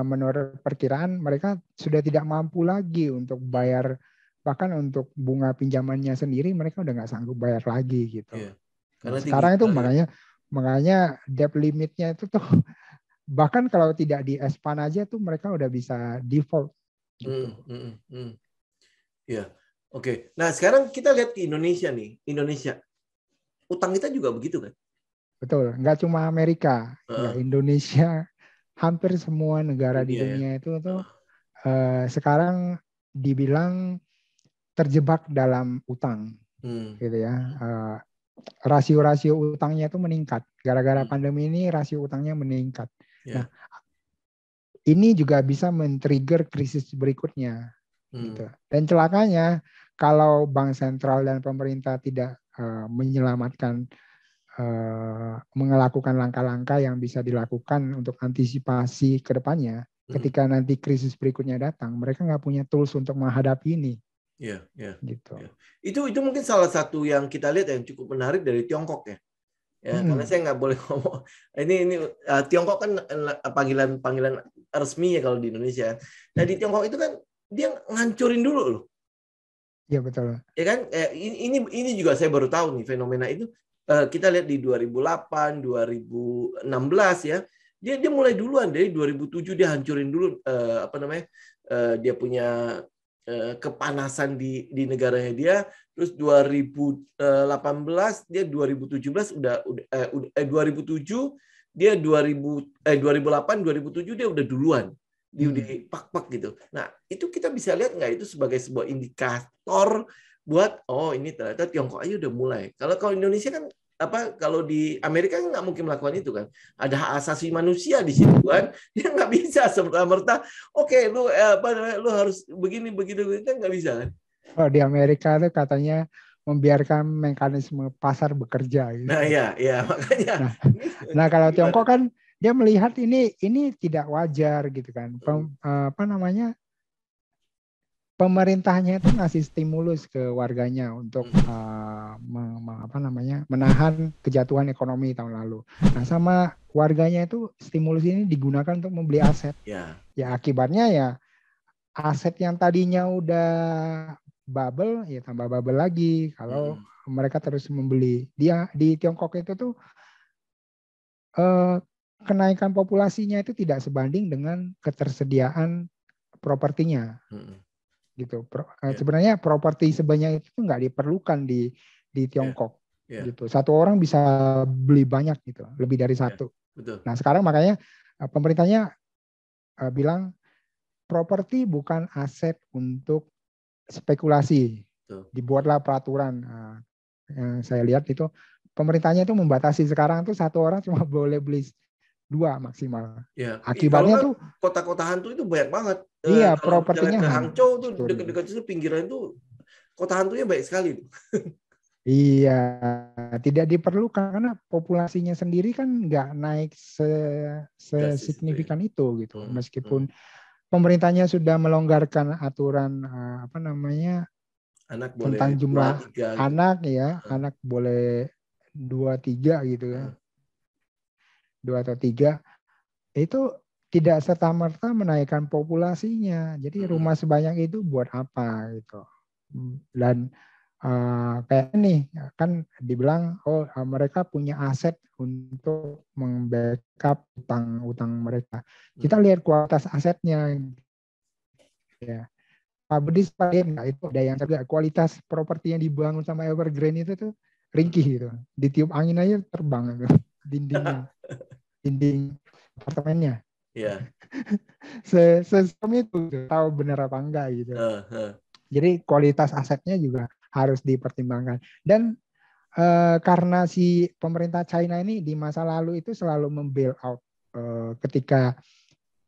menurut perkiraan mereka sudah tidak mampu lagi untuk bayar bahkan untuk bunga pinjamannya sendiri mereka udah nggak sanggup bayar lagi gitu. Yeah. Karena nah, sekarang itu makanya makanya debt limitnya itu tuh bahkan kalau tidak di expand aja tuh mereka udah bisa default. Gitu. Mm, mm, mm. Ya, Oke, nah sekarang kita lihat ke Indonesia nih, Indonesia. Utang kita juga begitu kan? Betul, nggak cuma Amerika, uh. ya, Indonesia, hampir semua negara di iya, iya. dunia itu tuh uh, sekarang dibilang terjebak dalam utang, hmm. gitu ya. Uh, rasio-rasio utangnya itu meningkat, gara-gara hmm. pandemi ini rasio utangnya meningkat. Yeah. Nah, ini juga bisa men-trigger krisis berikutnya Gitu. Hmm. Gitu. Dan celakanya kalau bank sentral dan pemerintah tidak uh, menyelamatkan uh, melakukan langkah-langkah yang bisa dilakukan untuk antisipasi ke depannya, hmm. ketika nanti krisis berikutnya datang, mereka nggak punya tools untuk menghadapi ini. Iya, ya. gitu. Ya. Itu itu mungkin salah satu yang kita lihat yang cukup menarik dari Tiongkok ya. Ya, hmm. karena saya nggak boleh ngomong. Ini ini uh, Tiongkok kan panggilan panggilan resmi ya kalau di Indonesia. Nah di Tiongkok itu kan dia ngancurin dulu loh. Iya betul. Ya kan eh, ini ini juga saya baru tahu nih fenomena itu eh, kita lihat di 2008, 2016 ya. Dia dia mulai duluan dari 2007 dia hancurin dulu eh, apa namanya? Eh, dia punya eh, kepanasan di di negaranya dia. Terus 2018 dia 2017 udah udah eh, 2007 eh, dia 2000 eh 2008 2007 dia udah duluan di hmm. pak-pak gitu. Nah, itu kita bisa lihat nggak itu sebagai sebuah indikator buat oh ini ternyata Tiongkok aja udah mulai. Kalau kalau Indonesia kan apa kalau di Amerika kan nggak mungkin melakukan itu kan ada hak asasi manusia di situ kan dia nggak bisa serta merta oke okay, lu eh, apa lu harus begini begini begini kan nggak bisa kan oh, di Amerika tuh katanya membiarkan mekanisme pasar bekerja gitu. nah ya ya makanya nah, gitu. nah kalau Tiongkok kan dia melihat ini ini tidak wajar gitu kan hmm. Pem, eh, apa namanya pemerintahnya itu ngasih stimulus ke warganya untuk uh, me, me, apa namanya menahan kejatuhan ekonomi tahun lalu nah sama warganya itu stimulus ini digunakan untuk membeli aset ya, ya akibatnya ya aset yang tadinya udah bubble ya tambah bubble lagi kalau mm. mereka terus membeli dia di Tiongkok itu tuh Uh, kenaikan populasinya itu tidak sebanding dengan ketersediaan propertinya. Hmm. Gitu. Pro, yeah. Ya. Sebenarnya properti sebanyak itu nggak diperlukan di di ya. Tiongkok. Yeah. Yeah. Gitu. Satu orang bisa beli banyak gitu, lebih dari ya. satu. Yeah. Betul. Nah, sekarang makanya eh, pemerintahnya uh, bilang properti bukan aset untuk spekulasi. Betul. Dibuatlah peraturan. Uh, yang saya lihat itu pemerintahnya itu membatasi sekarang tuh satu orang cuma boleh beli dua maksimal. Ya. Akibatnya kan tuh kota-kota hantu itu banyak banget. Eh, iya, propertinya Hangzhou tuh dekat-dekat situ pinggiran itu kota hantunya baik sekali. iya, tidak diperlukan karena populasinya sendiri kan nggak naik se ya. signifikan itu gitu. Hmm. Meskipun hmm. pemerintahnya sudah melonggarkan aturan eh, apa namanya anak tentang boleh jumlah 2, gitu. anak ya, hmm. anak boleh dua tiga gitu ya. Hmm dua atau tiga itu tidak serta merta menaikkan populasinya. Jadi hmm. rumah sebanyak itu buat apa gitu. Dan uh, kayak nih kan dibilang oh eh, mereka punya aset untuk membackup utang-utang mereka. Kita hmm. lihat kualitas asetnya. Ya. Pak Budi sebagai enggak itu ada yang terlihat kualitas properti yang dibangun sama Evergreen itu tuh ringkih gitu. Ditiup angin aja terbang gitu dindingnya dinding apartemennya ya yeah. itu gitu. tahu benar apa enggak gitu uh, uh. jadi kualitas asetnya juga harus dipertimbangkan dan uh, karena si pemerintah China ini di masa lalu itu selalu membail out uh, ketika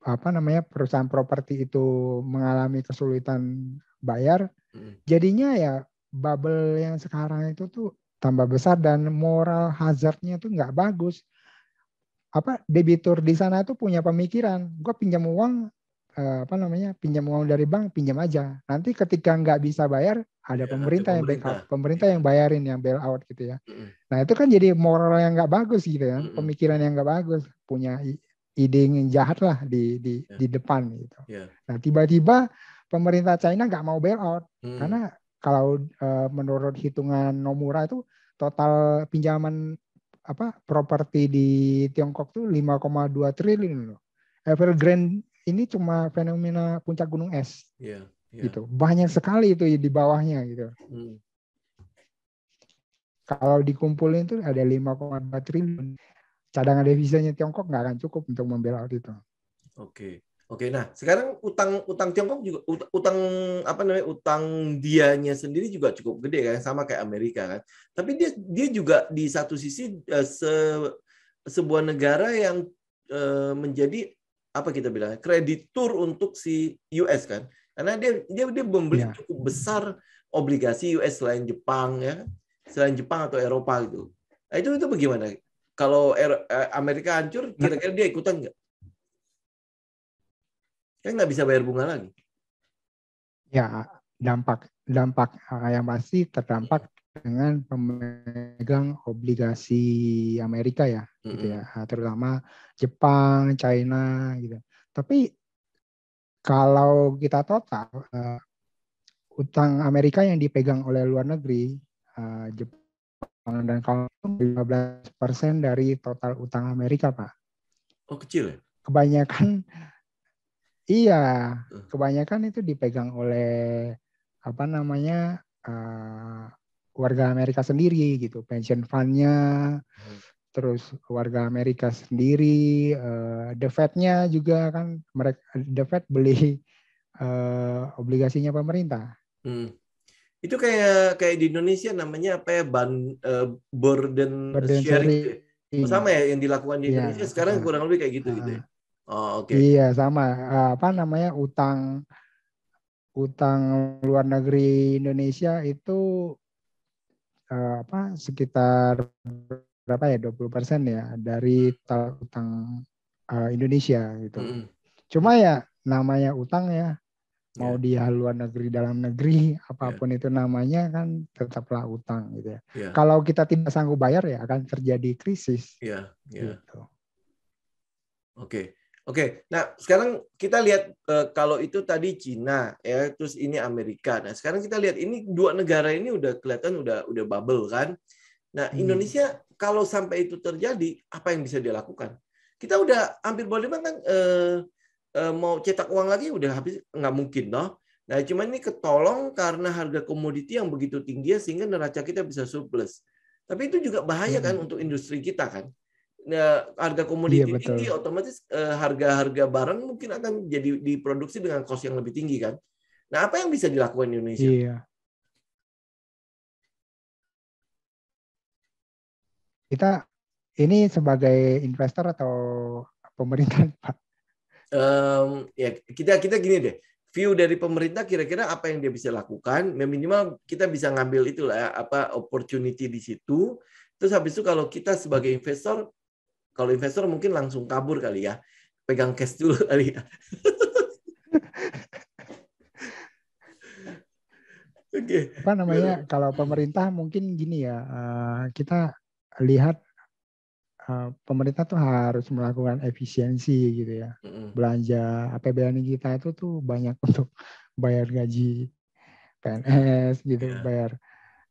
apa namanya perusahaan properti itu mengalami kesulitan bayar hmm. jadinya ya bubble yang sekarang itu tuh tambah besar dan moral hazardnya itu nggak bagus. Apa debitur di sana itu punya pemikiran, gue pinjam uang eh, apa namanya pinjam uang dari bank pinjam aja nanti ketika nggak bisa bayar ada ya, pemerintah, pemerintah yang backup pemerintah yang bayarin yang bail out gitu ya nah itu kan jadi moral yang nggak bagus gitu ya pemikiran yang nggak bagus punya ide yang jahat lah di di yeah. di depan gitu yeah. nah tiba-tiba pemerintah China nggak mau bail out hmm karena kalau uh, menurut hitungan Nomura itu total pinjaman apa properti di Tiongkok tuh 5,2 triliun loh. Evergrande ini cuma fenomena puncak gunung es. Yeah, yeah. Gitu. Banyak sekali itu di bawahnya gitu. Hmm. Kalau dikumpulin itu ada 5,4 triliun. Cadangan devisanya Tiongkok nggak akan cukup untuk membela itu. Oke. Okay. Oke, nah sekarang utang utang Tiongkok juga utang apa namanya utang dianya sendiri juga cukup gede kan sama kayak Amerika kan. Tapi dia dia juga di satu sisi eh, se, sebuah negara yang eh, menjadi apa kita bilang kreditur untuk si US kan. Karena dia dia dia membeli ya. cukup besar obligasi US selain Jepang ya, kan. selain Jepang atau Eropa gitu. Nah, itu itu bagaimana? Kalau eh, Amerika hancur, nah. kira-kira dia ikutan nggak? kan nggak bisa bayar bunga lagi. Ya, dampak dampak yang pasti terdampak dengan pemegang obligasi Amerika ya, mm-hmm. gitu ya, terutama Jepang, China, gitu. Tapi kalau kita total uh, utang Amerika yang dipegang oleh luar negeri, uh, Jepang dan kalau 15 persen dari total utang Amerika, Pak. Oh kecil ya? Kebanyakan Iya, kebanyakan itu dipegang oleh apa namanya uh, warga Amerika sendiri gitu, pension fundnya, hmm. terus warga Amerika sendiri, uh, the Fed-nya juga kan mereka the Fed beli uh, obligasinya pemerintah. Hmm. Itu kayak kayak di Indonesia namanya apa ya ban uh, burden, burden sharing. sharing. Sama ya yang dilakukan di iya. Indonesia sekarang uh, kurang lebih kayak gitu uh, gitu ya. Ah, Oh, oke. Okay. Iya, sama. Eh, apa namanya? utang utang luar negeri Indonesia itu eh, apa sekitar berapa ya 20% ya dari utang eh, Indonesia gitu. Mm -hmm. Cuma ya namanya utang ya mau yeah. di luar negeri dalam negeri apapun yeah. itu namanya kan tetaplah utang gitu ya. Yeah. Kalau kita tidak sanggup bayar ya akan terjadi krisis. Iya, yeah. yeah. gitu. Oke. Okay. Oke, nah sekarang kita lihat uh, kalau itu tadi Cina ya, terus ini Amerika. Nah sekarang kita lihat ini dua negara ini udah kelihatan udah udah bubble kan. Nah hmm. Indonesia kalau sampai itu terjadi apa yang bisa dilakukan? Kita udah hampir boleh kan uh, uh, mau cetak uang lagi udah habis nggak mungkin loh. Nah cuman ini ketolong karena harga komoditi yang begitu tinggi ya, sehingga neraca kita bisa surplus. Tapi itu juga bahaya kan hmm. untuk industri kita kan ya, harga komoditi iya, betul. tinggi, otomatis eh, harga-harga uh, barang mungkin akan jadi diproduksi dengan cost yang lebih tinggi kan. Nah, apa yang bisa dilakukan di Indonesia? Iya. Kita ini sebagai investor atau pemerintah, Pak? Um, ya kita kita gini deh view dari pemerintah kira-kira apa yang dia bisa lakukan ya, minimal kita bisa ngambil itulah ya, apa opportunity di situ terus habis itu kalau kita sebagai investor kalau investor mungkin langsung kabur kali ya, pegang cash dulu kali ya. Oke. Okay. Apa namanya? Kalau pemerintah mungkin gini ya, eh, kita lihat eh, pemerintah tuh harus melakukan efisiensi gitu ya. Belanja APBN kita itu tuh banyak untuk bayar gaji PNS gitu, yeah. bayar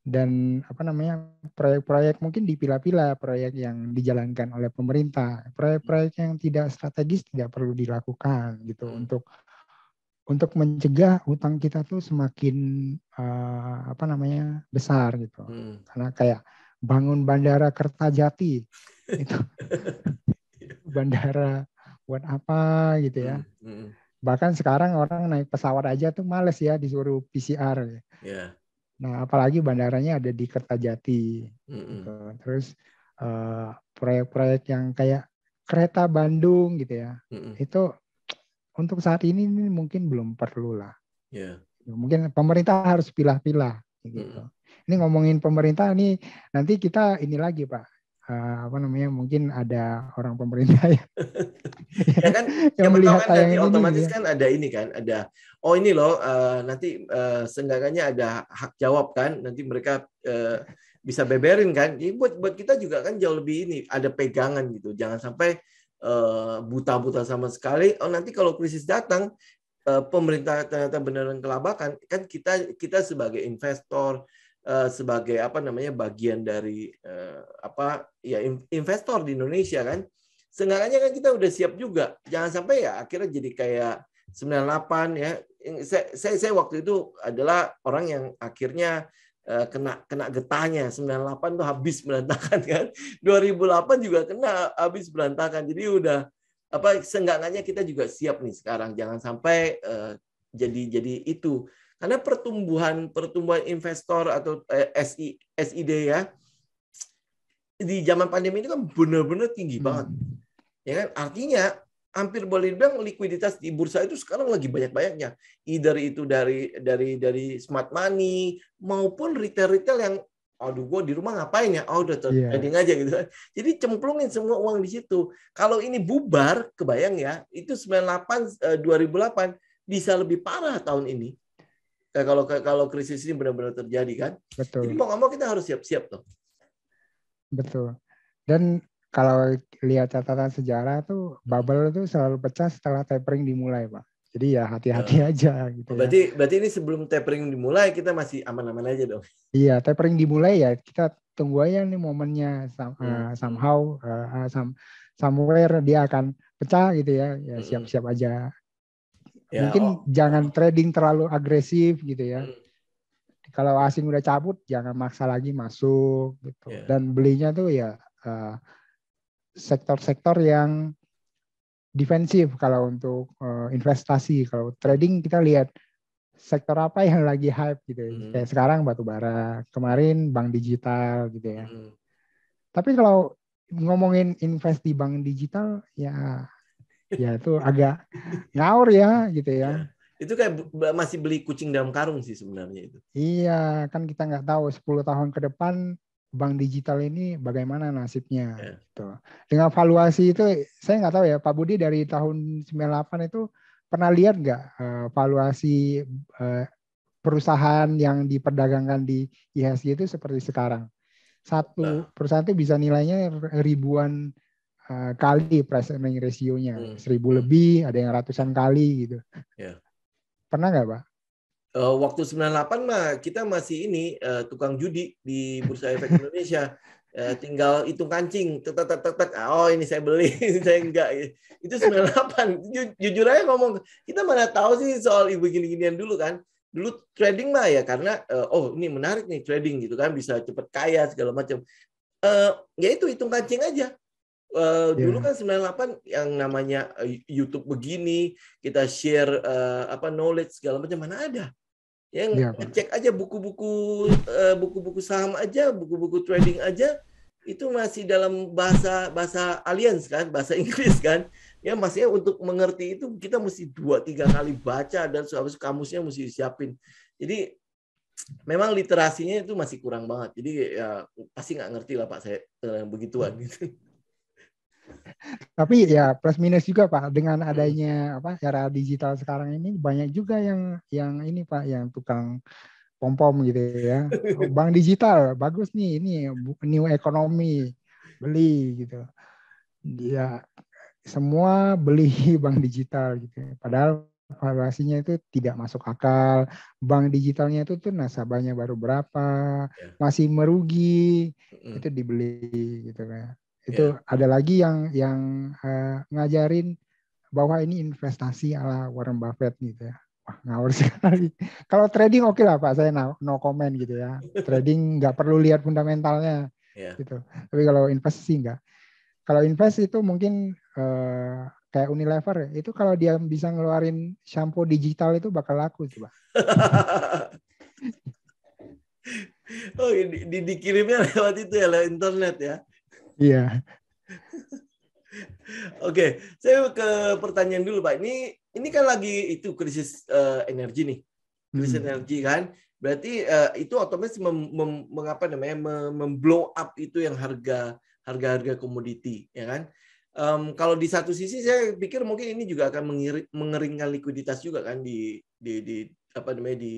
dan apa namanya proyek-proyek mungkin dipila-pila proyek yang dijalankan oleh pemerintah proyek-proyek yang tidak strategis tidak perlu dilakukan gitu hmm. untuk untuk mencegah utang kita tuh semakin uh, apa namanya besar gitu hmm. karena kayak bangun bandara Kertajati itu bandara buat apa gitu ya hmm. Hmm. bahkan sekarang orang naik pesawat aja tuh males ya disuruh PCR yeah Nah, apalagi bandaranya ada di Kertajati. Mm-hmm. Gitu. Terus eh, proyek-proyek uh, yang kayak kereta Bandung gitu ya. Mm-hmm. Itu untuk saat ini, ini mungkin belum perlu lah. Yeah. Ya, mungkin pemerintah harus pilah-pilah gitu. Mm-hmm. Ini ngomongin pemerintah nih nanti kita ini lagi Pak uh, apa namanya mungkin ada orang pemerintah ya, kan yang, yang melihat kan nanti gitu otomatis ini, ya. kan ada ini kan ada oh ini loh uh, nanti uh, eh, senggakannya ada hak jawab kan nanti mereka uh, bisa beberin kan ini buat buat kita juga kan jauh lebih ini ada pegangan gitu jangan sampai buta buta-buta sama sekali oh nanti kalau krisis datang uh, pemerintah ternyata beneran kelabakan kan kita kita sebagai investor Eh, sebagai apa namanya bagian dari eh, apa ya investor di Indonesia kan seenggaknya kan kita udah siap juga jangan sampai ya akhirnya jadi kayak 98 ya saya saya, saya waktu itu adalah orang yang akhirnya eh, kena kena getahnya 98 tuh habis berantakan kan 2008 juga kena habis berantakan jadi udah apa seenggaknya kita juga siap nih sekarang jangan sampai uh, jadi jadi itu karena pertumbuhan pertumbuhan investor atau eh, SID ya di zaman pandemi ini kan benar-benar tinggi hmm. banget. Ya kan? Artinya hampir boleh dibilang likuiditas di bursa itu sekarang lagi banyak-banyaknya. Either itu dari dari dari smart money maupun retail-retail yang aduh gue di rumah ngapain ya? Oh udah iya. trading yeah. aja gitu kan. Jadi cemplungin semua uang di situ. Kalau ini bubar, kebayang ya, itu 98 2008 eh, bisa lebih parah tahun ini. Kayak eh, kalau kalau krisis ini benar-benar terjadi kan. Betul. Jadi mau nggak mau kita harus siap-siap tuh. Betul. Dan kalau lihat catatan sejarah tuh bubble tuh selalu pecah setelah tapering dimulai, Pak. Jadi ya hati-hati hmm. aja gitu. Ya. Berarti ya. berarti ini sebelum tapering dimulai kita masih aman-aman aja dong. Iya, tapering dimulai ya kita tunggu aja nih momennya some, eh, hmm. uh, somehow uh, some, somewhere dia akan pecah gitu ya. Ya hmm. siap-siap aja Ya, Mungkin oh. jangan trading terlalu agresif gitu ya. Hmm. Kalau asing udah cabut, jangan maksa lagi masuk gitu. Yeah. Dan belinya tuh ya eh, sektor-sektor uh, yang defensif kalau untuk uh, investasi. Kalau trading kita lihat sektor apa yang lagi hype gitu. Ya. Hmm. Kayak sekarang batu bara, kemarin bank digital gitu ya. Hmm. Tapi kalau ngomongin invest di bank digital ya ya itu agak ngaur ya gitu ya. Iya. Itu kayak masih beli kucing dalam karung sih sebenarnya itu. Iya, kan kita nggak tahu 10 tahun ke depan bank digital ini bagaimana nasibnya ya. gitu. Dengan valuasi itu saya nggak tahu ya Pak Budi dari tahun 98 itu pernah lihat nggak eh, valuasi eh, perusahaan yang diperdagangkan di IHSG itu seperti sekarang. Satu nah. perusahaan itu bisa nilainya ribuan Eh, kali price earning ratio-nya. Hmm. Seribu hmm. lebih, ada yang ratusan kali gitu. Yeah. Pernah nggak Pak? Uh, waktu 98 mah kita masih ini uh, tukang judi di Bursa Efek Indonesia. Uh, tinggal hitung kancing, tetek tetek tetek ah, Oh, ini saya beli, saya enggak. Itu 98. Ju jujur aja ngomong, kita mana tahu sih soal ibu gini-ginian dulu kan. Dulu trading mah ya karena uh, oh, ini menarik nih trading gitu kan bisa cepet kaya segala macam. Uh, ya itu hitung kancing aja. Uh, eh, yeah. Dulu kan 98 yang namanya eh, YouTube begini, kita share uh, apa knowledge segala macam mana ada. Yang yeah. Iya, cek aja buku-buku buku buku-buku saham aja, buku-buku trading aja itu masih dalam bahasa bahasa aliens kan, bahasa Inggris kan. Ya maksudnya untuk mengerti itu kita mesti dua tiga kali baca dan harus kamusnya mesti disiapin. Jadi memang literasinya itu masih kurang banget. Jadi ya pasti nggak ngerti lah Pak saya begituan gitu. tapi ya plus minus juga pak dengan hmm. adanya apa era digital sekarang ini banyak juga yang yang ini pak yang tukang pom pom gitu ya bank digital bagus nih ini new economy beli gitu dia semua beli bank digital gitu padahal valuasinya itu tidak masuk akal. Bank digitalnya itu tuh nasabahnya baru berapa, ya. masih merugi, hmm. itu dibeli gitu kan itu yeah. ada lagi yang yang uh, ngajarin bahwa ini investasi ala Warren Buffett gitu ya wah ngawur sekali kalau trading oke okay lah pak saya no, comment gitu ya trading nggak perlu lihat fundamentalnya yeah. gitu tapi kalau investasi nggak kalau invest itu mungkin uh, kayak Unilever ya. itu kalau dia bisa ngeluarin shampoo digital itu bakal laku coba Oh, di, di, dikirimnya lewat itu ya, lewat internet ya. Iya. Oke, saya ke pertanyaan dulu Pak. Ini ini kan lagi itu krisis uh, energi nih, krisis hmm. energi kan. Berarti uh, itu otomatis mem, mem, mengapa namanya mem, memblow up itu yang harga harga harga komoditi, ya kan? Um, kalau di satu sisi saya pikir mungkin ini juga akan mengiri, mengeringkan likuiditas juga kan di di, di apa namanya di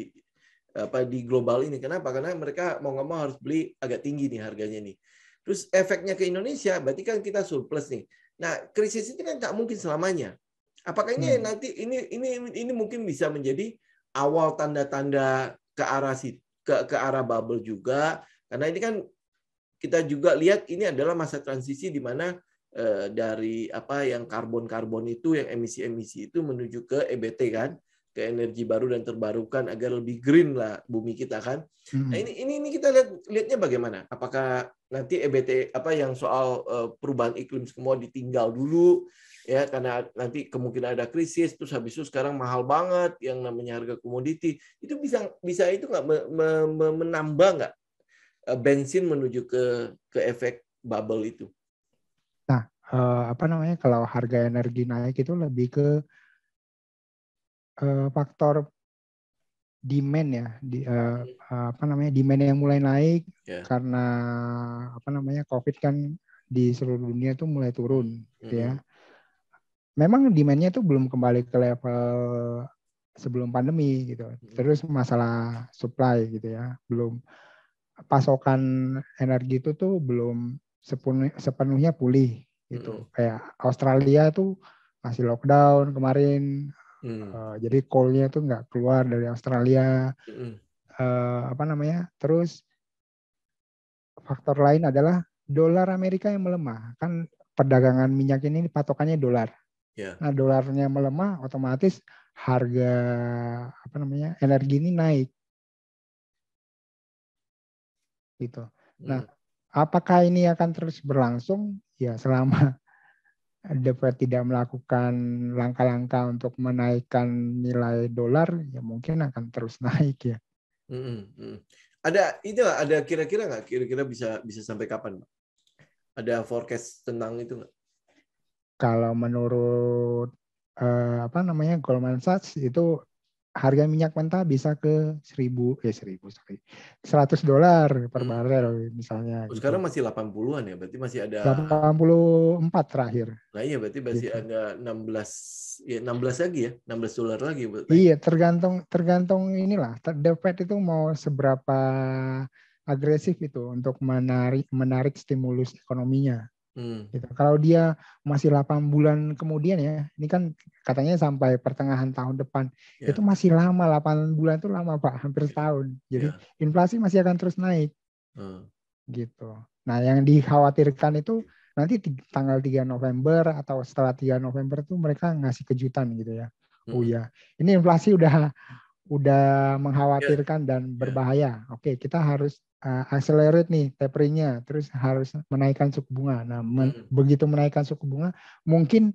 apa di global ini. Kenapa? Karena mereka mau nggak mau harus beli agak tinggi nih harganya nih. Terus efeknya ke Indonesia, berarti kan kita surplus nih. Nah, krisis ini kan tak mungkin selamanya. Apakah ini hmm. nanti ini ini ini mungkin bisa menjadi awal tanda-tanda ke arah si ke ke arah bubble juga karena ini kan kita juga lihat ini adalah masa transisi di mana eh, dari apa yang karbon-karbon itu yang emisi-emisi itu menuju ke EBT kan ke energi baru dan terbarukan agar lebih green lah bumi kita kan. Nah, hmm. Nah ini ini ini kita lihat lihatnya bagaimana? Apakah nanti EBT apa yang soal eh, perubahan iklim semua ditinggal dulu ya karena nanti kemungkinan ada krisis terus habis itu sekarang mahal banget yang namanya harga komoditi itu bisa bisa itu nggak me, me, me, menambah nggak eh, bensin menuju ke ke efek bubble itu? Nah eh, apa namanya kalau harga energi naik itu lebih ke uh, faktor demand ya di, uh, apa namanya demand yang mulai naik yeah. karena apa namanya covid kan di seluruh dunia itu mulai turun mm -hmm. ya mm-hmm. memang demandnya itu belum kembali ke level sebelum pandemi gitu mm-hmm. terus masalah supply gitu ya belum pasokan energi itu tuh belum sepenuh, sepenuhnya pulih gitu mm -hmm. kayak Australia tuh masih lockdown kemarin Mm. Uh, jadi call-nya tuh nggak keluar dari Australia. Mm. Uh, apa namanya? Terus faktor lain adalah dolar Amerika yang melemah. Kan perdagangan minyak ini patokannya dolar. Yeah. Nah, dolarnya melemah otomatis harga apa namanya? energi ini naik. Gitu. Nah, hmm. apakah ini akan terus berlangsung? Ya, selama The Fed tidak melakukan langkah-langkah untuk menaikkan nilai dolar, ya mungkin akan terus naik ya. Mm -hmm. Ada itu ada kira-kira nggak? Kira-kira bisa bisa sampai kapan? Ada forecast tentang itu nggak? Kalau menurut eh, apa namanya Goldman Sachs itu harga minyak mentah bisa ke 1000 ya 1000 sorry. 100 dolar per hmm. barel misalnya. Oh, gitu. Sekarang masih 80-an ya, berarti masih ada 84 terakhir. Nah, iya berarti masih gitu. ada 16 ya 16 lagi ya, 16 dolar lagi berarti. Iya, tergantung tergantung inilah The Fed itu mau seberapa agresif itu untuk menarik menarik stimulus ekonominya. Hmm. Gitu. Kalau dia masih 8 bulan kemudian ya, ini kan katanya sampai pertengahan tahun depan. Yeah. Itu masih lama, 8 bulan itu lama Pak, hampir ya. setahun. Jadi yeah. inflasi masih akan terus naik. Hmm. Gitu. Nah yang dikhawatirkan itu nanti tanggal 3 November atau setelah 3 November itu mereka ngasih kejutan gitu ya. Hmm. Oh ya, ini inflasi udah udah ya. mengkhawatirkan yeah. dan ya. berbahaya. Yeah. Oke, kita harus uh, accelerate nih taperingnya, terus harus menaikkan suku bunga. Nah, men hmm. begitu menaikkan suku bunga, mungkin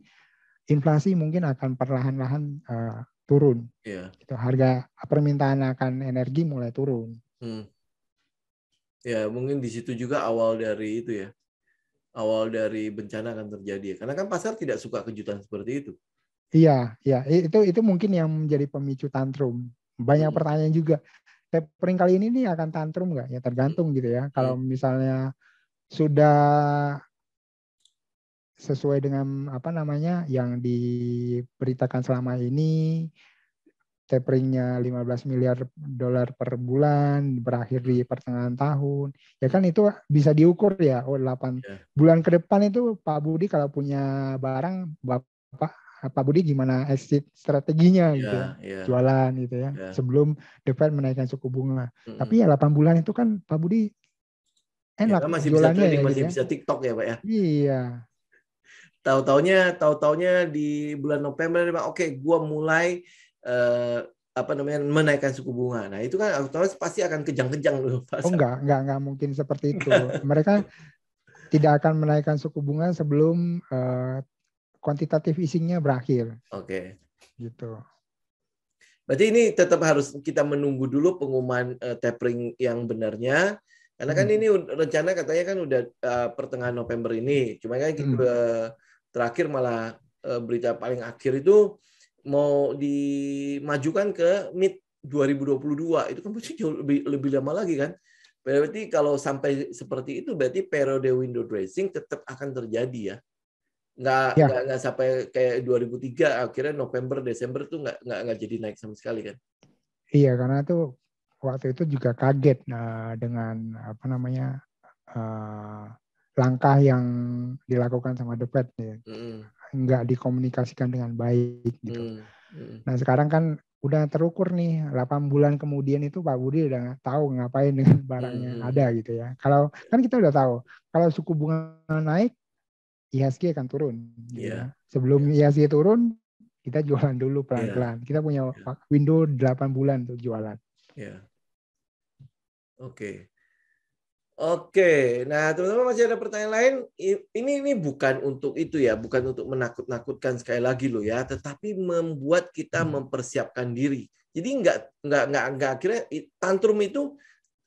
inflasi mungkin akan perlahan-lahan uh, turun. Yeah. Itu harga permintaan akan energi mulai turun. Hmm. Ya, mungkin di situ juga awal dari itu ya. Awal dari bencana akan terjadi. Ya. Karena kan pasar tidak suka kejutan seperti itu. Iya, iya. Itu itu mungkin yang menjadi pemicu tantrum. Banyak hmm. pertanyaan juga tapering kali ini nih akan tantrum nggak? Ya tergantung gitu ya. Kalau misalnya sudah sesuai dengan apa namanya yang diberitakan selama ini taperingnya 15 miliar dolar per bulan berakhir di pertengahan tahun ya kan itu bisa diukur ya oh 8 iya. bulan ke depan itu Pak Budi kalau punya barang Bapak Pak Budi gimana exit strateginya yeah, gitu ya, yeah. jualan gitu ya yeah. sebelum The Fed menaikkan suku bunga. Mm-hmm. Tapi ya 8 bulan itu kan Pak Budi ya, enak ya, masih jualannya bisa trading, ya, masih gitu ya. bisa TikTok ya, Pak ya. Iya. Tahu-taunya tahu-taunya di bulan November Pak, oke, okay, gua mulai uh, apa namanya menaikkan suku bunga. Nah, itu kan otomatis pasti akan kejang-kejang loh pasar. Oh enggak, enggak enggak mungkin seperti itu. Mereka tidak akan menaikkan suku bunga sebelum uh, kuantitatif isinya berakhir. Oke. Okay. Gitu. Berarti ini tetap harus kita menunggu dulu pengumuman uh, tapering yang benarnya. Karena kan hmm. ini rencana katanya kan udah uh, pertengahan November ini. Cuma kan hmm. uh, terakhir malah uh, berita paling akhir itu mau dimajukan ke mid 2022. Itu kan pasti jauh lebih lebih lama lagi kan. Berarti kalau sampai seperti itu berarti periode window dressing tetap akan terjadi ya nggak ya. nggak, nggak sampai kayak 2003 akhirnya November Desember tuh nggak nggak nggak jadi naik sama sekali kan iya karena tuh waktu itu juga kaget nah, dengan apa namanya uh, langkah yang dilakukan sama The Fed ya. mm. nggak dikomunikasikan dengan baik gitu mm. Mm. nah sekarang kan udah terukur nih 8 bulan kemudian itu Pak Budi udah tahu ngapain dengan barangnya hmm. ada gitu ya. Kalau kan kita udah tahu kalau suku bunga naik IHSG akan turun. Gitu yeah. Ya. Sebelum yeah. IHSG turun, kita jualan dulu iya. pelan-pelan. Yeah. Kita punya yeah. window 8 bulan untuk jualan. Yeah. Oke. Okay. Oke, okay. nah teman-teman masih ada pertanyaan lain? Ini ini bukan untuk itu ya, bukan untuk menakut-nakutkan sekali lagi loh ya, tetapi membuat kita hmm. mempersiapkan diri. Jadi nggak nggak nggak nggak akhirnya tantrum itu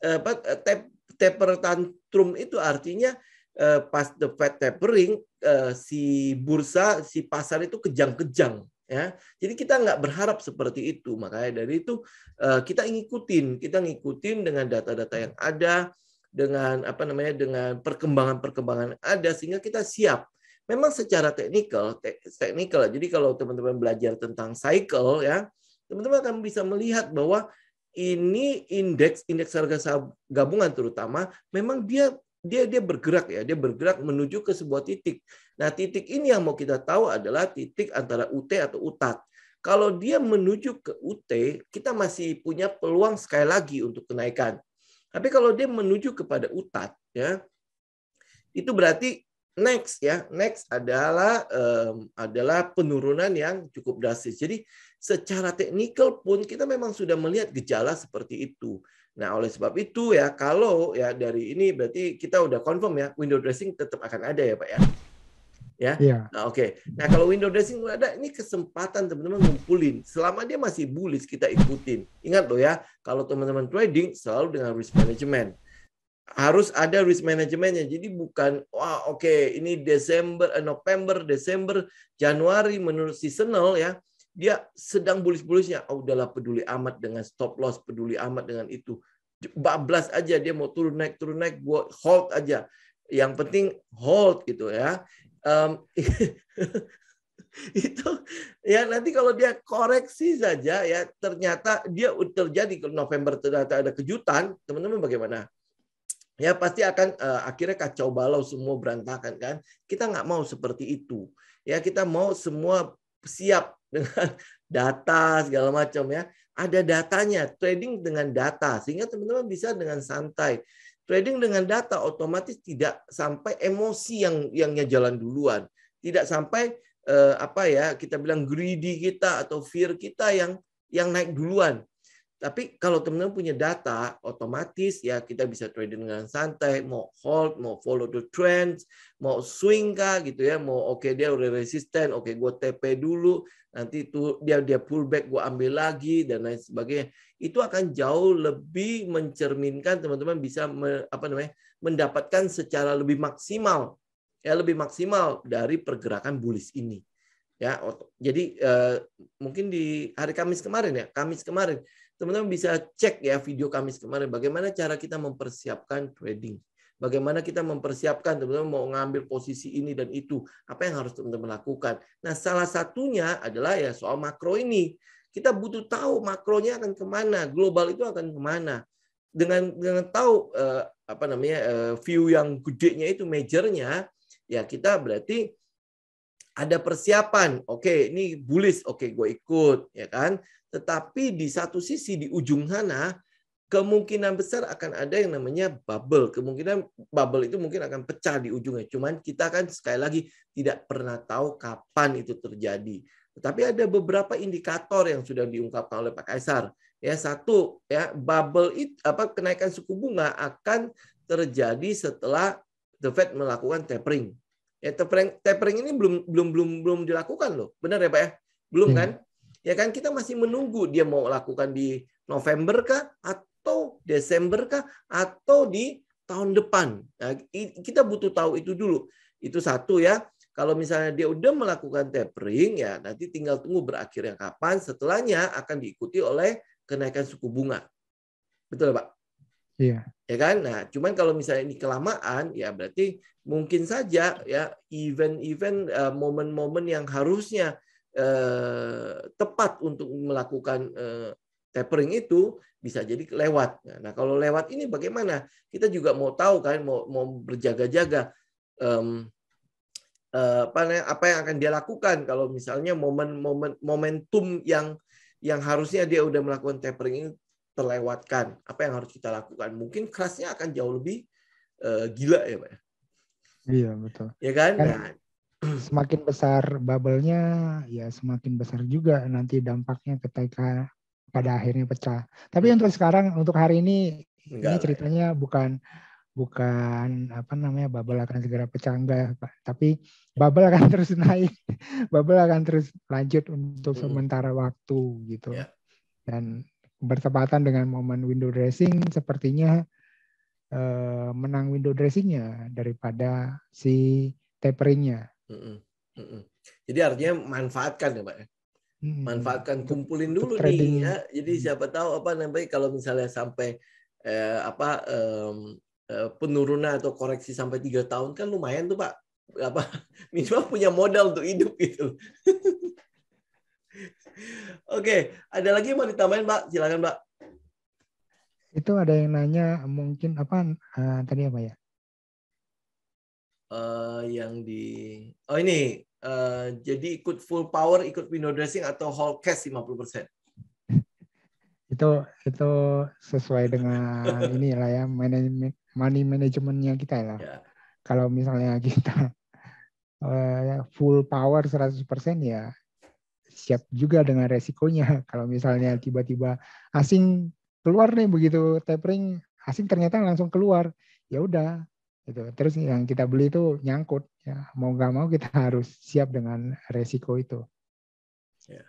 eh, apa eh, tap taper tantrum itu artinya Eh, pas the Fed tapering eh, si bursa si pasar itu kejang-kejang ya jadi kita nggak berharap seperti itu makanya dari itu eh, kita ngikutin kita ngikutin dengan data-data yang ada dengan apa namanya dengan perkembangan-perkembangan ada sehingga kita siap memang secara teknikal te teknikal jadi kalau teman-teman belajar tentang cycle ya teman-teman akan bisa melihat bahwa ini indeks indeks harga gabungan terutama memang dia dia dia bergerak ya, dia bergerak menuju ke sebuah titik. Nah, titik ini yang mau kita tahu adalah titik antara UT atau utat. Kalau dia menuju ke UT, kita masih punya peluang sekali lagi untuk kenaikan. Tapi kalau dia menuju kepada utat, ya itu berarti next ya next adalah um, adalah penurunan yang cukup drastis jadi secara teknikal pun kita memang sudah melihat gejala seperti itu Nah, oleh sebab itu ya kalau ya dari ini berarti kita udah confirm ya window dressing tetap akan ada ya, Pak ya. Ya. Yeah. Nah, oke. Okay. Nah, kalau window dressing udah ada ini kesempatan teman-teman ngumpulin. Selama dia masih bullish kita ikutin. Ingat loh ya, kalau teman-teman trading selalu dengan risk management harus ada risk manajemennya. Jadi bukan wah oke okay, ini Desember, eh, November, Desember, Januari menurut seasonal ya dia sedang bullish bullishnya, Oh, udahlah peduli amat dengan stop loss, peduli amat dengan itu. Bablas aja dia mau turun naik turun naik, gua hold aja. Yang penting hold gitu ya. Um, itu ya nanti kalau dia koreksi saja ya ternyata dia terjadi ke November ternyata ada kejutan teman-teman bagaimana ya pasti akan uh, akhirnya kacau balau semua berantakan kan kita nggak mau seperti itu ya kita mau semua siap dengan data segala macam ya. Ada datanya, trading dengan data sehingga teman-teman bisa dengan santai. Trading dengan data otomatis tidak sampai emosi yang yangnya jalan duluan, tidak sampai eh, apa ya kita bilang greedy kita atau fear kita yang yang naik duluan. Tapi kalau teman-teman punya data, otomatis ya kita bisa trading dengan santai, mau hold, mau follow the trends, mau swing kah gitu ya, mau oke okay, dia udah resisten, oke okay, gue TP dulu, nanti itu dia dia pull back gue ambil lagi dan lain sebagainya itu akan jauh lebih mencerminkan teman-teman bisa me, apa namanya mendapatkan secara lebih maksimal ya lebih maksimal dari pergerakan bullish ini ya jadi eh, mungkin di hari Kamis kemarin ya Kamis kemarin teman-teman bisa cek ya video Kamis kemarin bagaimana cara kita mempersiapkan trading Bagaimana kita mempersiapkan teman-teman mau ngambil posisi ini dan itu. Apa yang harus teman-teman lakukan. Nah salah satunya adalah ya soal makro ini. Kita butuh tahu makronya akan kemana. Global itu akan kemana. Dengan dengan tahu eh, apa namanya eh, view yang gedenya itu majornya ya kita berarti ada persiapan. Oke, ini bullish, oke gue ikut, ya kan? Tetapi di satu sisi di ujung sana kemungkinan besar akan ada yang namanya bubble. Kemungkinan bubble itu mungkin akan pecah di ujungnya. Cuman kita kan sekali lagi tidak pernah tahu kapan itu terjadi. Tetapi ada beberapa indikator yang sudah diungkapkan oleh Pak Kaisar. Ya, satu, ya, bubble itu apa kenaikan suku bunga akan terjadi setelah the Fed melakukan tapering. Ya, tapering, tapering ini belum belum belum belum dilakukan loh. Benar ya, Pak ya? Belum hmm. kan? Ya kan kita masih menunggu dia mau lakukan di November kah atau Desember kah atau di tahun depan. Nah, kita butuh tahu itu dulu. Itu satu ya. Kalau misalnya dia udah melakukan tapering ya nanti tinggal tunggu berakhirnya kapan. Setelahnya akan diikuti oleh kenaikan suku bunga. Betul Pak? Iya. Ya kan? Nah, cuman kalau misalnya ini kelamaan ya berarti mungkin saja ya event-event uh, eh, momen-momen yang harusnya uh, tepat untuk melakukan uh, tapering itu bisa jadi lewat. Nah, nah, kalau lewat ini bagaimana? Kita juga mau tahu kan, mau, mau berjaga-jaga um, apa, apa yang akan dia lakukan kalau misalnya momen-momen momentum yang yang harusnya dia udah melakukan tapering ini terlewatkan. Apa yang harus kita lakukan? Mungkin kerasnya akan jauh lebih uh, gila ya, Pak. Ya? Iya betul. Ya kan. kan semakin besar bubble-nya, ya semakin besar juga nanti dampaknya ketika pada akhirnya pecah. Tapi iya. untuk sekarang untuk hari ini Enggak ini ya. ceritanya bukan bukan apa namanya bubble akan segera pecah enggak tapi bubble akan terus naik bubble akan terus lanjut untuk hmm. sementara waktu gitu yeah. dan bertepatan dengan momen window dressing sepertinya eh, menang window dressingnya daripada si taperingnya mm -mm. jadi artinya manfaatkan ya pak ya? manfaatkan kumpulin dulu Untuk nih ya jadi siapa tahu apa namanya kalau misalnya sampai eh, apa eh, penurunan atau koreksi sampai tiga tahun kan lumayan tuh pak apa minimal punya modal untuk hidup gitu Oke, ada lagi yang mau ditambahin, Pak? Silakan, Pak. Itu ada yang nanya mungkin apa uh, tadi apa ya? Uh, yang di Oh ini Eh, jadi ikut full power, ikut window dressing atau whole cash 50%. Itu itu sesuai dengan inilah ya manajemen money manajemennya kita lah. Ya. Kalau misalnya kita uh, full power 100% ya siap juga dengan resikonya. Kalau misalnya tiba-tiba asing keluar nih begitu tapering asing ternyata langsung keluar, ya udah gitu. Terus yang kita beli itu nyangkut, ya mau nggak mau kita harus siap dengan resiko itu. Yeah.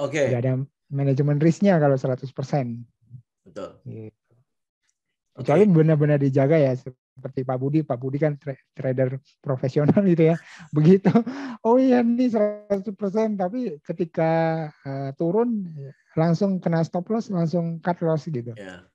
Oke. Okay. ada manajemen risknya kalau 100 persen. Betul. Gitu. Okay. Kecuali benar-benar dijaga ya seperti Pak Budi. Pak Budi kan tra trader profesional gitu ya. Begitu, oh iya ini 100 persen, tapi ketika uh, turun langsung kena stop loss, langsung cut loss gitu. Yeah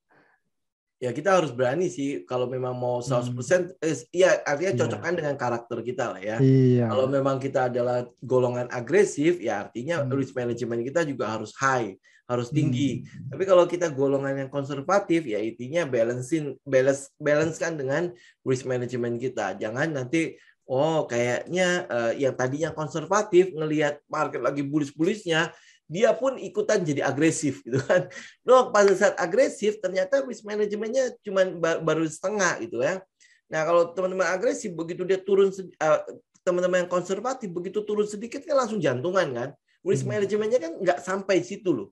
ya kita harus berani sih kalau memang mau 100% hmm. eh, iya artinya iya. cocokkan yeah. dengan karakter kita lah ya. Yeah. Kalau memang kita adalah golongan agresif ya artinya hmm. risk management kita juga harus high, harus hmm. tinggi. Hmm. Tapi kalau kita golongan yang konservatif ya intinya balancing balance balancekan dengan risk management kita. Jangan nanti oh kayaknya uh, yang tadinya konservatif ngelihat market lagi bullish-bullishnya dia pun ikutan jadi agresif gitu kan. Nah, pada saat agresif ternyata risk manajemennya cuma baru setengah gitu ya. Nah, kalau teman-teman agresif begitu dia turun eh, teman-teman yang konservatif begitu turun sedikit kan langsung jantungan kan. Risk hmm. manajemennya kan nggak sampai situ loh.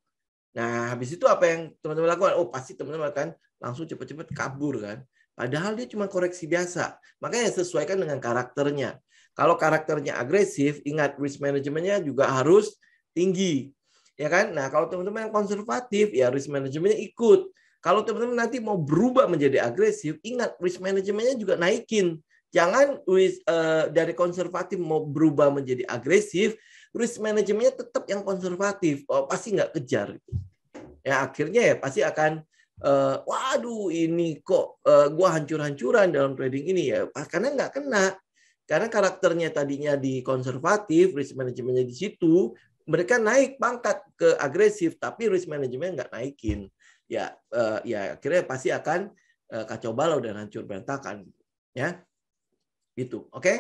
Nah, habis itu apa yang teman-teman lakukan? Oh, pasti teman-teman kan langsung cepat-cepat kabur kan. Padahal dia cuma koreksi biasa. Makanya sesuaikan dengan karakternya. Kalau karakternya agresif, ingat risk manajemennya juga harus tinggi ya kan? Nah, kalau teman-teman yang konservatif, ya risk manajemennya ikut. Kalau teman-teman nanti mau berubah menjadi agresif, ingat risk manajemennya juga naikin. Jangan uh, dari konservatif mau berubah menjadi agresif, risk manajemennya tetap yang konservatif, oh, pasti nggak kejar. Ya akhirnya ya pasti akan uh, waduh ini kok uh, gua hancur-hancuran dalam trading ini ya karena nggak kena karena karakternya tadinya di konservatif, risk manajemennya di situ, mereka naik pangkat ke agresif tapi risk management nggak naikin ya uh, ya akhirnya pasti akan uh, kacau balau dan hancur berantakan ya itu oke okay?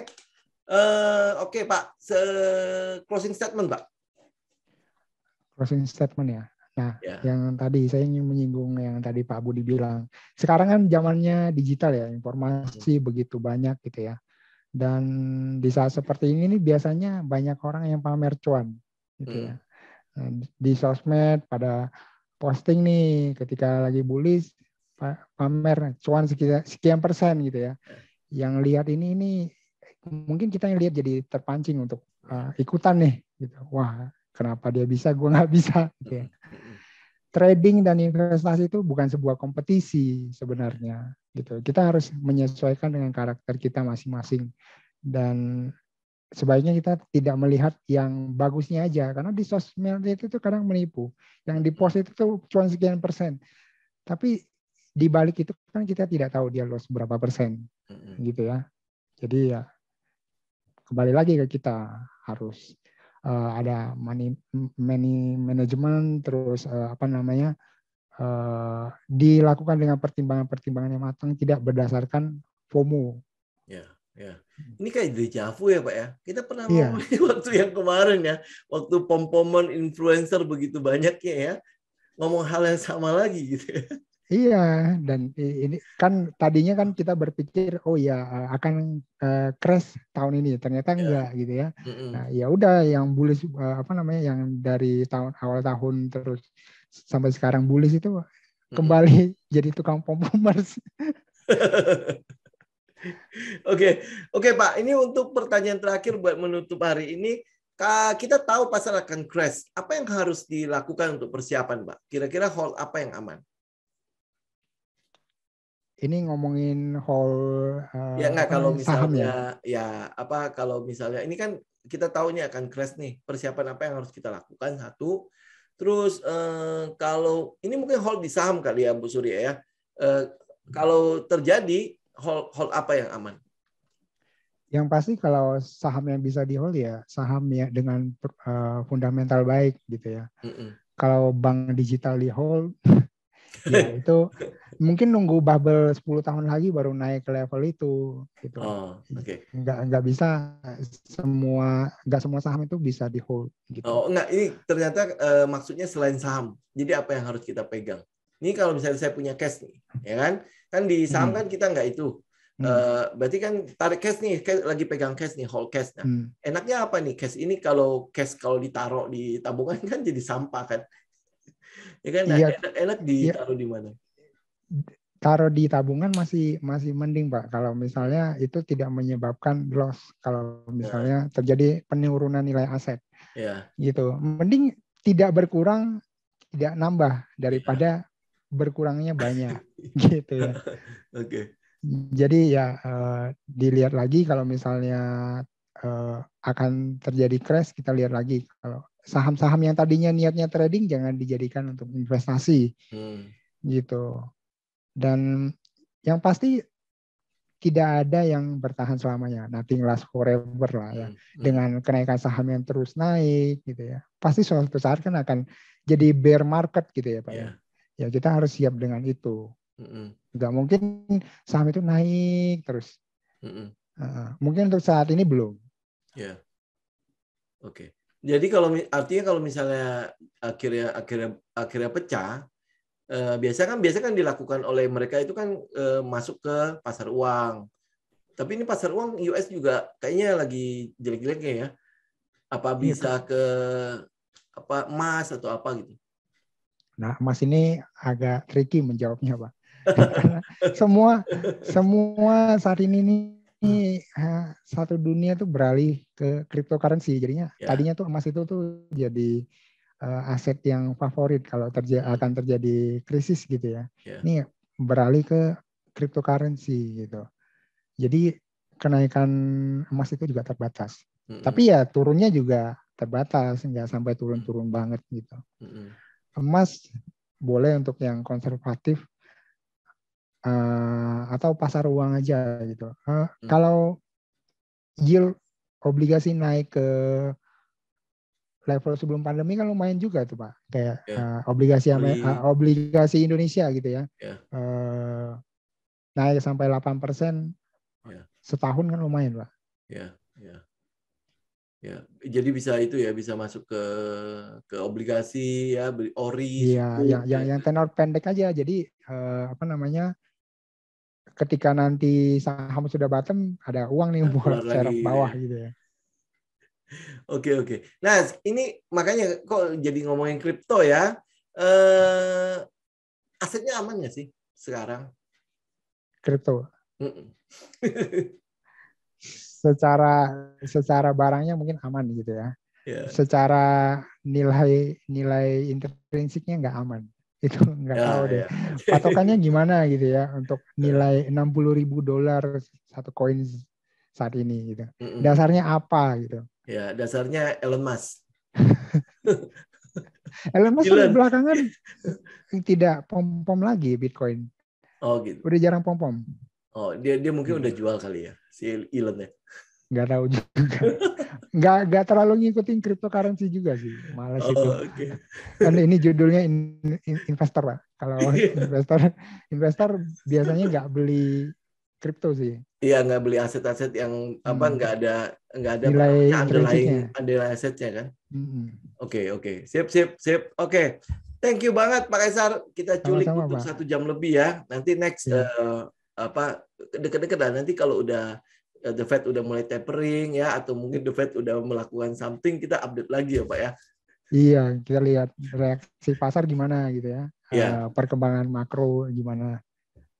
uh, eh, oke okay, pak Se closing statement pak closing statement ya Nah, yeah. yang tadi saya ingin menyinggung yang tadi Pak Budi bilang, sekarang kan zamannya digital ya, informasi hmm. begitu banyak gitu ya. Dan di saat seperti ini nih biasanya banyak orang yang pamer cuan gitu hmm. ya nah, di sosmed pada posting nih ketika lagi bullish pamer cuan sekian, sekian persen gitu ya yang lihat ini ini mungkin kita yang lihat jadi terpancing untuk uh, ikutan nih gitu wah kenapa dia bisa gue nggak bisa gitu ya. trading dan investasi itu bukan sebuah kompetisi sebenarnya gitu kita harus menyesuaikan dengan karakter kita masing-masing dan sebaiknya kita tidak melihat yang bagusnya aja karena di sosmed itu tuh kadang menipu yang di post itu tuh cuma sekian persen tapi di balik itu kan kita tidak tahu dia loss berapa persen gitu ya jadi ya kembali lagi ke kita harus uh, ada money, money management terus uh, apa namanya uh, dilakukan dengan pertimbangan-pertimbangan yang matang tidak berdasarkan FOMO yeah. Ya. Hmm. Ini kayak vu ya Pak ya. Kita pernah ya. ngomongin waktu yang kemarin ya. Waktu pom influencer begitu banyaknya ya. Ngomong hal yang sama lagi gitu ya. Iya, dan ini kan tadinya kan kita berpikir oh ya akan uh, crash tahun ini, ternyata yeah. enggak gitu ya. Mm -hmm. Nah, ya udah yang bullish uh, apa namanya yang dari tahun awal tahun terus sampai sekarang bullish itu kembali mm -hmm. jadi tukang pom Oke, oke Pak. Ini untuk pertanyaan terakhir buat menutup hari ini. Kita tahu pasar akan crash. Apa yang harus dilakukan untuk persiapan, Pak? Kira-kira hold apa yang aman? Ini ngomongin hold uh, eh, ya nggak kalau misalnya ya? ya? apa kalau misalnya ini kan kita tahu ini akan crash nih persiapan apa yang harus kita lakukan satu terus uh, kalau ini mungkin hold di saham kali ya Bu Surya ya Uh, kalau terjadi hold hold apa yang aman? Yang pasti kalau saham yang bisa di hold ya saham ya dengan uh, fundamental baik gitu ya. Mm-mm. Kalau bank digital di hold ya itu mungkin nunggu bubble 10 tahun lagi baru naik ke level itu gitu. Oh, oke. Okay. Enggak enggak bisa semua enggak semua saham itu bisa di hold gitu. Oh, enggak ini ternyata uh, maksudnya selain saham. Jadi apa yang harus kita pegang? Ini kalau misalnya saya punya cash nih, ya kan? Kan di saham hmm. kan kita nggak itu. Hmm. Uh, berarti kan tarik cash nih, cash, lagi pegang cash nih, whole cash. Nah, hmm. enaknya apa nih cash ini kalau cash kalau ditaruh di tabungan kan jadi sampah kan? ya kan, ya. enak, enak ditaruh ya. di mana? Taruh di tabungan masih masih mending pak. Kalau misalnya itu tidak menyebabkan loss, kalau misalnya ya. terjadi penurunan nilai aset, ya. gitu. Mending tidak berkurang, tidak nambah daripada berkurangnya banyak gitu ya. Oke. Okay. Jadi ya uh, dilihat lagi kalau misalnya uh, akan terjadi crash kita lihat lagi kalau saham-saham yang tadinya niatnya trading jangan dijadikan untuk investasi hmm. gitu. Dan yang pasti tidak ada yang bertahan selamanya. Nothing last forever lah ya. Hmm, hmm. Dengan kenaikan saham yang terus naik gitu ya. Pasti suatu saat kan akan jadi bear market gitu ya Pak yeah. Iya ya kita harus siap dengan itu. Mm-hmm. mungkin saham itu naik terus. Mm-hmm. Uh, mungkin untuk saat ini belum. Ya, yeah. oke. Okay. Jadi kalau artinya kalau misalnya akhirnya akhirnya akhirnya pecah, eh, biasa kan biasa kan dilakukan oleh mereka itu kan eh, masuk ke pasar uang. Tapi ini pasar uang US juga kayaknya lagi jelek-jeleknya ya. Apa iya. bisa ke apa emas atau apa gitu? Nah, Mas ini agak tricky menjawabnya, Pak. semua semua saat ini nih eh, satu dunia tuh beralih ke cryptocurrency. Jadinya yeah. tadinya tuh emas itu tuh jadi uh, aset yang favorit kalau terja akan terjadi krisis gitu ya. Yeah. Ini beralih ke cryptocurrency gitu. Jadi kenaikan emas itu juga terbatas. Mm -hmm. Tapi ya turunnya juga terbatas, nggak sampai turun-turun banget gitu. Mm -hmm emas boleh untuk yang konservatif uh, atau pasar uang aja gitu. Uh, hmm. Kalau yield obligasi naik ke level sebelum pandemi kan lumayan juga tuh pak, kayak yeah. Ya. uh, obligasi uh, obligasi Indonesia gitu ya, yeah. Ya. uh, naik sampai 8% persen yeah. setahun kan lumayan pak. Yeah. Yeah. Ya, jadi bisa itu ya bisa masuk ke ke obligasi ya beli ori. Iya, ya, yang ya. yang tenor pendek aja. Jadi eh, apa namanya? Ketika nanti saham sudah bottom, ada uang nih buat serap bawah ya. gitu ya. Oke oke. Nah ini makanya kok jadi ngomongin kripto ya. Eh, asetnya aman nggak sih sekarang? Kripto. secara secara barangnya mungkin aman gitu ya. Yeah. Secara nilai nilai intrinsiknya nggak aman. Itu nggak yeah, tahu deh. Yeah. Patokannya gimana gitu ya untuk nilai enam puluh ribu dolar satu koin saat ini gitu. Dasarnya apa gitu? Ya yeah, dasarnya Elon Musk. Elon Musk Elon. belakangan tidak pom pom lagi Bitcoin. Oh gitu. Udah jarang pom pom. Oh, dia dia mungkin hmm. udah jual kali ya si Elon ya. tau tahu juga. Gak gak terlalu ngikutin cryptocurrency juga sih, malas oh, itu. Okay. Kan ini judulnya in, in, investor lah. Kalau iya. investor investor biasanya gak beli kripto sih. Iya, nggak beli aset-aset yang apa hmm. nggak ada nggak ada nilai underlying underlying asetnya kan. Oke hmm. oke, okay, okay. sip sip sip. Oke. Okay. Thank you banget Pak Kaisar. Kita culik Sama -sama, untuk Pak. satu jam lebih ya. Nanti next yeah. Iya. uh, apa deket-deket lah nanti kalau udah eh, the Fed udah mulai tapering ya atau mungkin the Fed udah melakukan something kita update lagi ya Pak ya. Iya, kita lihat reaksi pasar gimana gitu ya. Yeah. Iya. perkembangan makro gimana.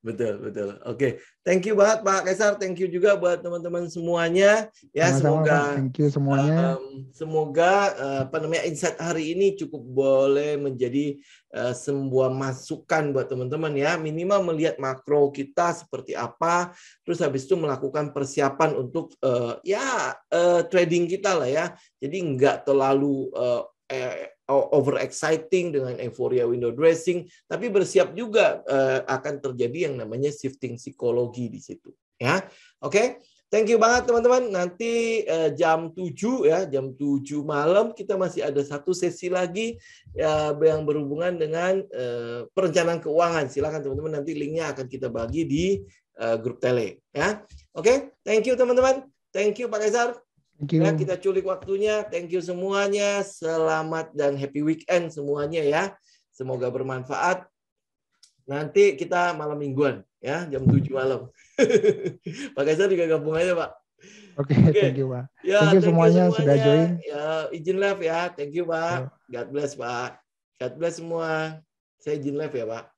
Betul, betul. Oke, okay. thank you banget Pak Kaisar, thank you juga buat teman-teman semuanya. Ya, Sama-sama, semoga Pak. thank you semuanya. Um, semoga uh, apa namanya insight hari ini cukup boleh menjadi uh, sebuah masukan buat teman-teman ya, minimal melihat makro kita seperti apa, terus habis itu melakukan persiapan untuk uh, ya uh, trading kita lah ya. Jadi nggak terlalu uh, eh, over exciting dengan euforia window dressing, tapi bersiap juga eh, akan terjadi yang namanya shifting psikologi di situ. Ya, oke. Okay? Thank you banget teman-teman. Nanti eh, jam 7 ya, jam 7 malam kita masih ada satu sesi lagi ya, yang berhubungan dengan eh, perencanaan keuangan. Silakan teman-teman nanti linknya akan kita bagi di eh, grup tele ya. Oke, okay? thank you teman-teman. Thank you Pak Kaisar. Thank you. Nah, kita culik waktunya. Thank you semuanya. Selamat dan happy weekend semuanya ya. Semoga bermanfaat. Nanti kita malam mingguan ya, jam 7 malam. Pak Kaisar juga gabung aja, Pak. Oke, okay, okay. thank you, Pak. Ya, thank you thank semuanya, semuanya sudah join. Ya, izin live ya. Thank you, Pak. God bless, Pak. God bless semua. Saya izin live ya, Pak.